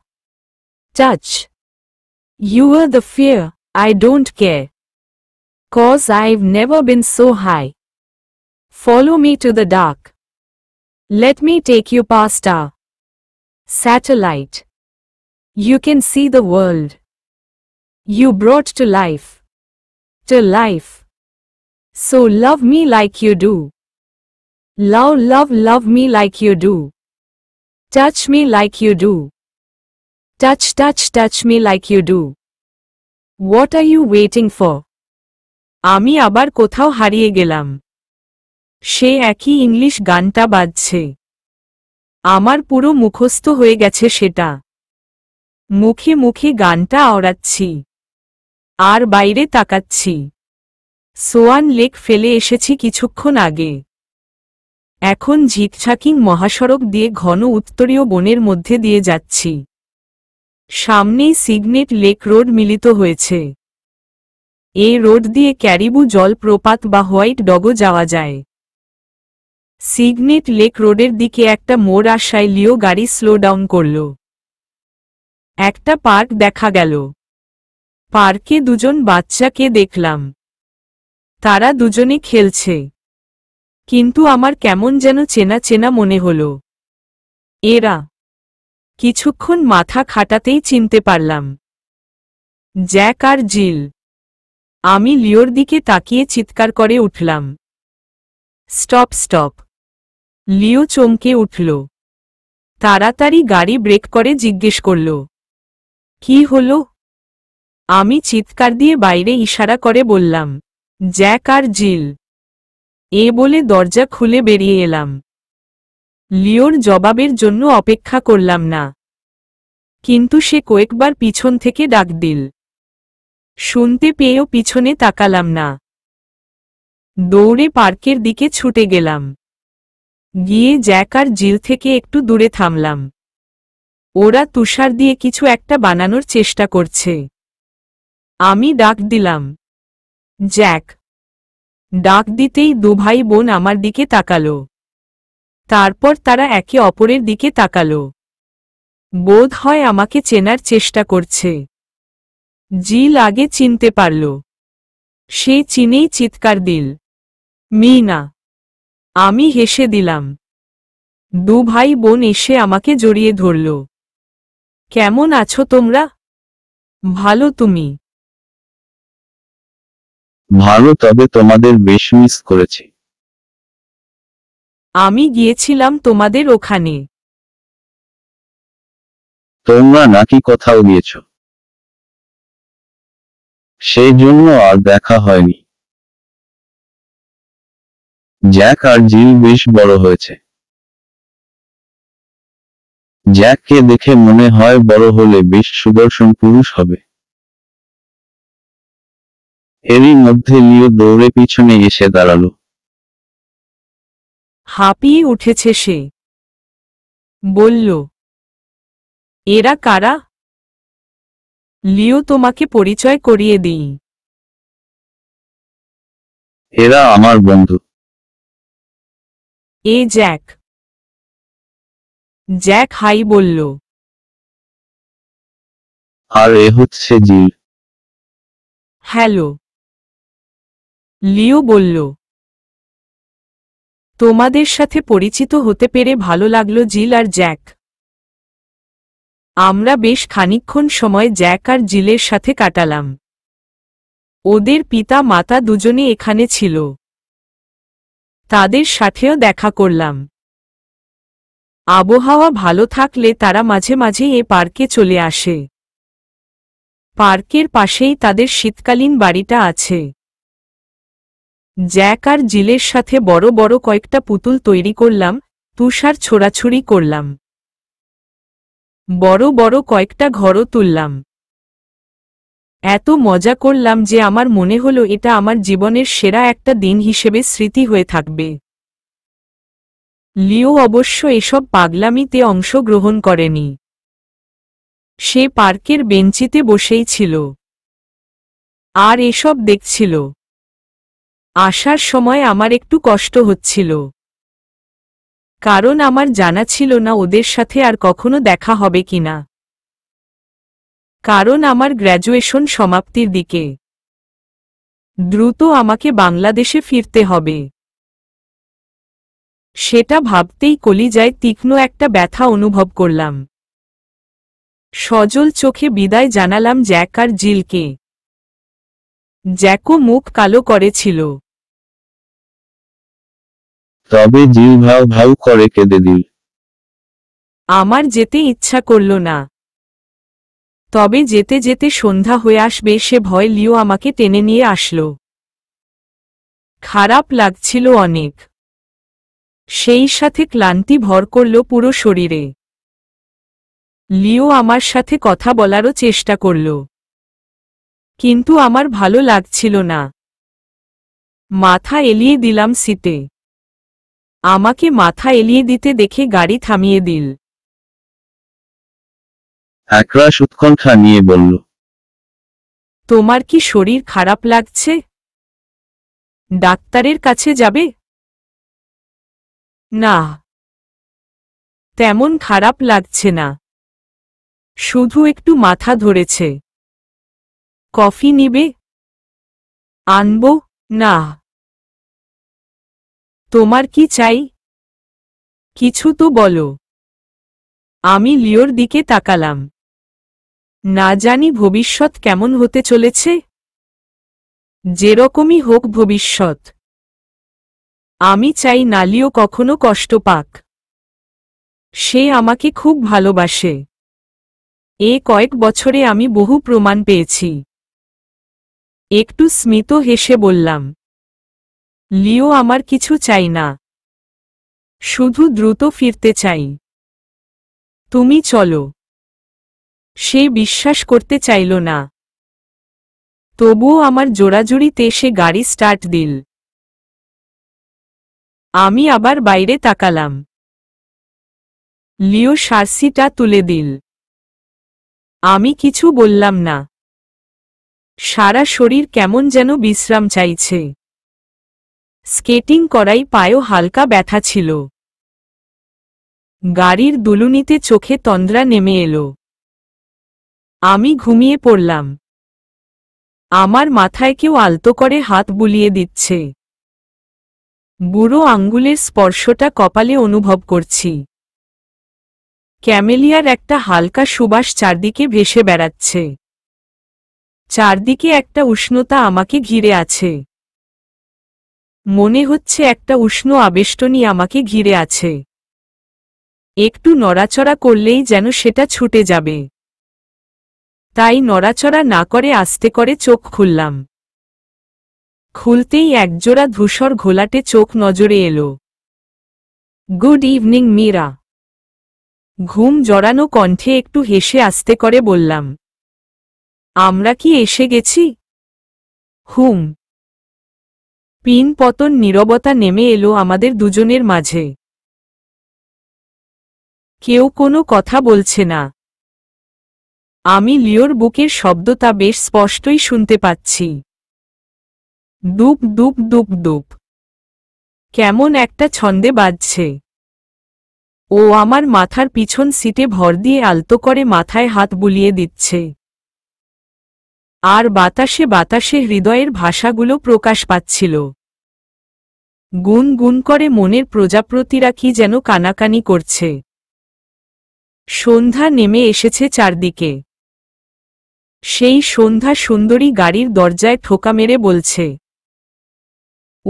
[SPEAKER 1] touch you are the fear I don't care cause I've never been so high follow me to the dark let me take you past our satellite. You can see the world. You brought to life. To life. So love me like you do. Love, love, love me like you do. Touch me like you do. Touch, touch, touch me like you do. What are you waiting for? আমি আবার কোথাও হারিয়ে গেলাম সে একই English গানটা বাজছে আমার পুরো মুখস্থ হয়ে গেছে সেটা মুখে মুখে গানটা আওড়াচ্ছি আর বাইরে তাকাচ্ছি সোয়ান লেক ফেলে এসেছি কিছুক্ষণ আগে এখন ঝিকঝাকিং মহাসড়ক দিয়ে ঘন উত্তরীয় বনের মধ্যে দিয়ে যাচ্ছি সামনেই সিগনেট লেক রোড মিলিত হয়েছে এই রোড দিয়ে ক্যারিবু জলপ্রপাত বা হোয়াইট ডগো যাওয়া যায় সিগনেট লেক রোডের দিকে একটা মোড় আসায় লিও গাড়ি স্লো ডাউন করল একটা পার্ক দেখা গেল পার্কে দুজন বাচ্চাকে দেখলাম তারা দুজনে খেলছে কিন্তু আমার কেমন যেন চেনা চেনা মনে হল এরা কিছুক্ষণ মাথা খাটাতেই চিনতে পারলাম জ্যাক আর জিল আমি লিওর দিকে তাকিয়ে চিৎকার করে উঠলাম স্টপ স্টপ লিও চমকে উঠল তাড়াতাড়ি গাড়ি ব্রেক করে জিজ্ঞেস করল কি হল আমি চিৎকার দিয়ে বাইরে ইশারা করে বললাম জ্যাক আর জিল এ বলে দরজা খুলে বেরিয়ে এলাম লিওর জবাবের জন্য অপেক্ষা করলাম না কিন্তু সে কয়েকবার পিছন থেকে ডাক দিল শুনতে পেয়েও পিছনে তাকালাম না দৌড়ে পার্কের দিকে ছুটে গেলাম গিয়ে জ্যাক আর জিল থেকে একটু দূরে থামলাম ওরা তুষার দিয়ে কিছু একটা বানানোর চেষ্টা করছে আমি ডাক দিলাম জ্যাক ডাক দিতেই দুভাই বোন আমার দিকে তাকালো তারপর তারা একে অপরের দিকে তাকালো বোধ হয় আমাকে চেনার চেষ্টা করছে জিল আগে চিনতে পারল সে চিনেই চিৎকার দিল মিনা আমি হেসে দিলাম দু ভাই বোন এসে আমাকে জড়িয়ে ধরল কেমন আছো তোমরা ভালো তুমি
[SPEAKER 2] ভালো তবে তোমাদের বেশ মিস করেছি
[SPEAKER 1] আমি গিয়েছিলাম তোমাদের ওখানে
[SPEAKER 2] তোমরা নাকি কোথাও গিয়েছ সেই জন্য আর দেখা হয়নি জ্যাক আর জিল বেশ বড় হয়েছে জ্যাককে দেখে মনে হয় বড় হলে বেশ সুদর্শন পুরুষ হবে এরই মধ্যে লিও দৌড়ে পিছনে এসে দাঁড়ালো
[SPEAKER 1] হাঁপিয়ে উঠেছে সে বলল এরা কারা
[SPEAKER 2] লিও তোমাকে পরিচয় করিয়ে দিই এরা আমার বন্ধু এ জ্যাক জ্যাক হাই বলল আর এ হচ্ছে জিল হ্যালো
[SPEAKER 1] লিও বলল তোমাদের সাথে পরিচিত হতে পেরে ভালো লাগলো জিল আর জ্যাক আমরা বেশ খানিক্ষণ সময় জ্যাক আর জিলের সাথে কাটালাম ওদের পিতা মাতা দুজনে এখানে ছিল তাদের সাথেও দেখা করলাম আবহাওয়া ভালো থাকলে তারা মাঝে মাঝে এ পার্কে চলে আসে পার্কের পাশেই তাদের শীতকালীন বাড়িটা আছে জ্যাক আর জিলের সাথে বড় বড় কয়েকটা পুতুল তৈরি করলাম তুষার ছোড়াছুড়ি করলাম বড় বড় কয়েকটা ঘরও তুললাম এত মজা করলাম যে আমার মনে হলো এটা আমার জীবনের সেরা একটা দিন হিসেবে স্মৃতি হয়ে থাকবে লিও অবশ্য এসব পাগলামিতে অংশগ্রহণ করেনি সে পার্কের বেঞ্চিতে বসেই ছিল আর এসব দেখছিল আসার সময় আমার একটু কষ্ট হচ্ছিল কারণ আমার জানা ছিল না ওদের সাথে আর কখনো দেখা হবে কিনা কারণ আমার গ্র্যাজুয়েশন সমাপ্তির দিকে দ্রুত আমাকে বাংলাদেশে ফিরতে হবে সেটা ভাবতেই কলিজায় তীক্ষ্ণ একটা ব্যথা অনুভব করলাম সজল চোখে বিদায় জানালাম জ্যাক আর জিলকে জ্যাকও মুখ কালো করেছিল
[SPEAKER 2] তবে জিল ভাউ ভাউ করে কেঁদে দিল
[SPEAKER 1] আমার যেতে ইচ্ছা করল না তবে যেতে যেতে সন্ধ্যা হয়ে আসবে সে ভয় লিও আমাকে টেনে নিয়ে আসল খারাপ লাগছিল অনেক সেই সাথে ক্লান্তি ভর করল পুরো শরীরে লিও আমার সাথে কথা বলারও চেষ্টা করল কিন্তু আমার ভালো লাগছিল না মাথা এলিয়ে দিলাম সিটে আমাকে মাথা এলিয়ে দিতে দেখে গাড়ি থামিয়ে দিল
[SPEAKER 2] একরাশ উৎকণ্ঠা নিয়ে বলল
[SPEAKER 1] তোমার কি শরীর খারাপ লাগছে ডাক্তারের কাছে যাবে না তেমন খারাপ লাগছে না শুধু একটু মাথা ধরেছে কফি নিবে আনব
[SPEAKER 2] না তোমার কি চাই
[SPEAKER 1] কিছু তো বলো আমি লিওর দিকে তাকালাম না জানি ভবিষ্যৎ কেমন হতে চলেছে যেরকমই হোক ভবিষ্যৎ আমি চাই নালিও কখনো কষ্ট পাক সে আমাকে খুব ভালোবাসে এ কয়েক বছরে আমি বহু প্রমাণ পেয়েছি একটু স্মিত হেসে বললাম লিও আমার কিছু চাই না শুধু দ্রুত ফিরতে চাই তুমি চলো সে বিশ্বাস করতে চাইল না তবুও আমার জোড়াজুড়িতে সে গাড়ি স্টার্ট দিল আমি আবার বাইরে তাকালাম লিও সার্সিটা তুলে দিল আমি কিছু বললাম না সারা শরীর কেমন যেন বিশ্রাম চাইছে স্কেটিং করাই পায়ও হালকা ব্যথা ছিল গাড়ির দুলুনিতে চোখে তন্দ্রা নেমে এলো আমি ঘুমিয়ে পড়লাম আমার মাথায় কেউ আলতো করে হাত বুলিয়ে দিচ্ছে বুড়ো আঙ্গুলের স্পর্শটা কপালে অনুভব করছি ক্যামেলিয়ার একটা হালকা সুবাস চারদিকে ভেসে বেড়াচ্ছে চারদিকে একটা উষ্ণতা আমাকে ঘিরে আছে মনে হচ্ছে একটা উষ্ণ আবেষ্টনী আমাকে ঘিরে আছে একটু নড়াচড়া করলেই যেন সেটা ছুটে যাবে তাই নড়াচড়া না করে আস্তে করে চোখ খুললাম খুলতেই একজোড়া ধূসর ঘোলাটে চোখ নজরে এলো গুড ইভিনিং মীরা ঘুম জড়ানো কণ্ঠে একটু হেসে আস্তে করে বললাম আমরা কি এসে গেছি হুম পিন পতন নীরবতা নেমে এলো আমাদের দুজনের মাঝে কেউ কোনো কথা বলছে না আমি লিওর বুকের শব্দ তা বেশ স্পষ্টই শুনতে পাচ্ছি দুপ দুপ দুপ দুপ কেমন একটা ছন্দে বাজছে ও আমার মাথার পিছন সিটে ভর দিয়ে আলতো করে মাথায় হাত বুলিয়ে দিচ্ছে আর বাতাসে বাতাসে হৃদয়ের ভাষাগুলো প্রকাশ পাচ্ছিল গুন গুন করে মনের প্রজাপ্রতিরা কি যেন কানাকানি করছে সন্ধ্যা নেমে এসেছে চারদিকে সেই সন্ধ্যা সুন্দরী গাড়ির দরজায় ঠোকা মেরে বলছে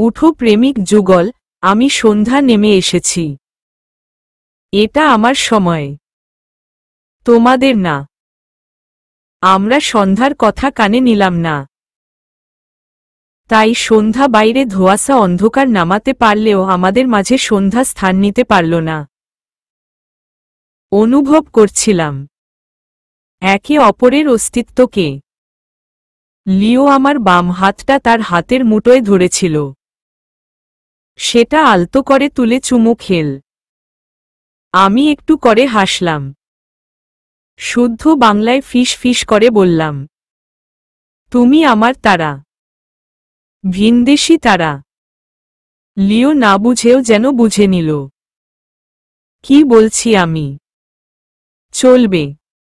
[SPEAKER 1] উঠো প্রেমিক যুগল আমি সন্ধ্যা নেমে এসেছি এটা আমার সময় তোমাদের না আমরা সন্ধ্যার কথা কানে নিলাম না তাই সন্ধ্যা বাইরে ধোয়াশা অন্ধকার নামাতে পারলেও আমাদের মাঝে সন্ধ্যা স্থান নিতে পারল না অনুভব করছিলাম একে অপরের অস্তিত্বকে লিও আমার বাম হাতটা তার হাতের মুটোয় ধরেছিল সেটা আলতো করে তুলে চুমু খেল আমি একটু করে হাসলাম শুদ্ধ বাংলায় ফিস ফিস করে বললাম তুমি আমার তারা ভিনদেশি তারা লিও না বুঝেও যেন বুঝে নিল কি বলছি আমি চলবে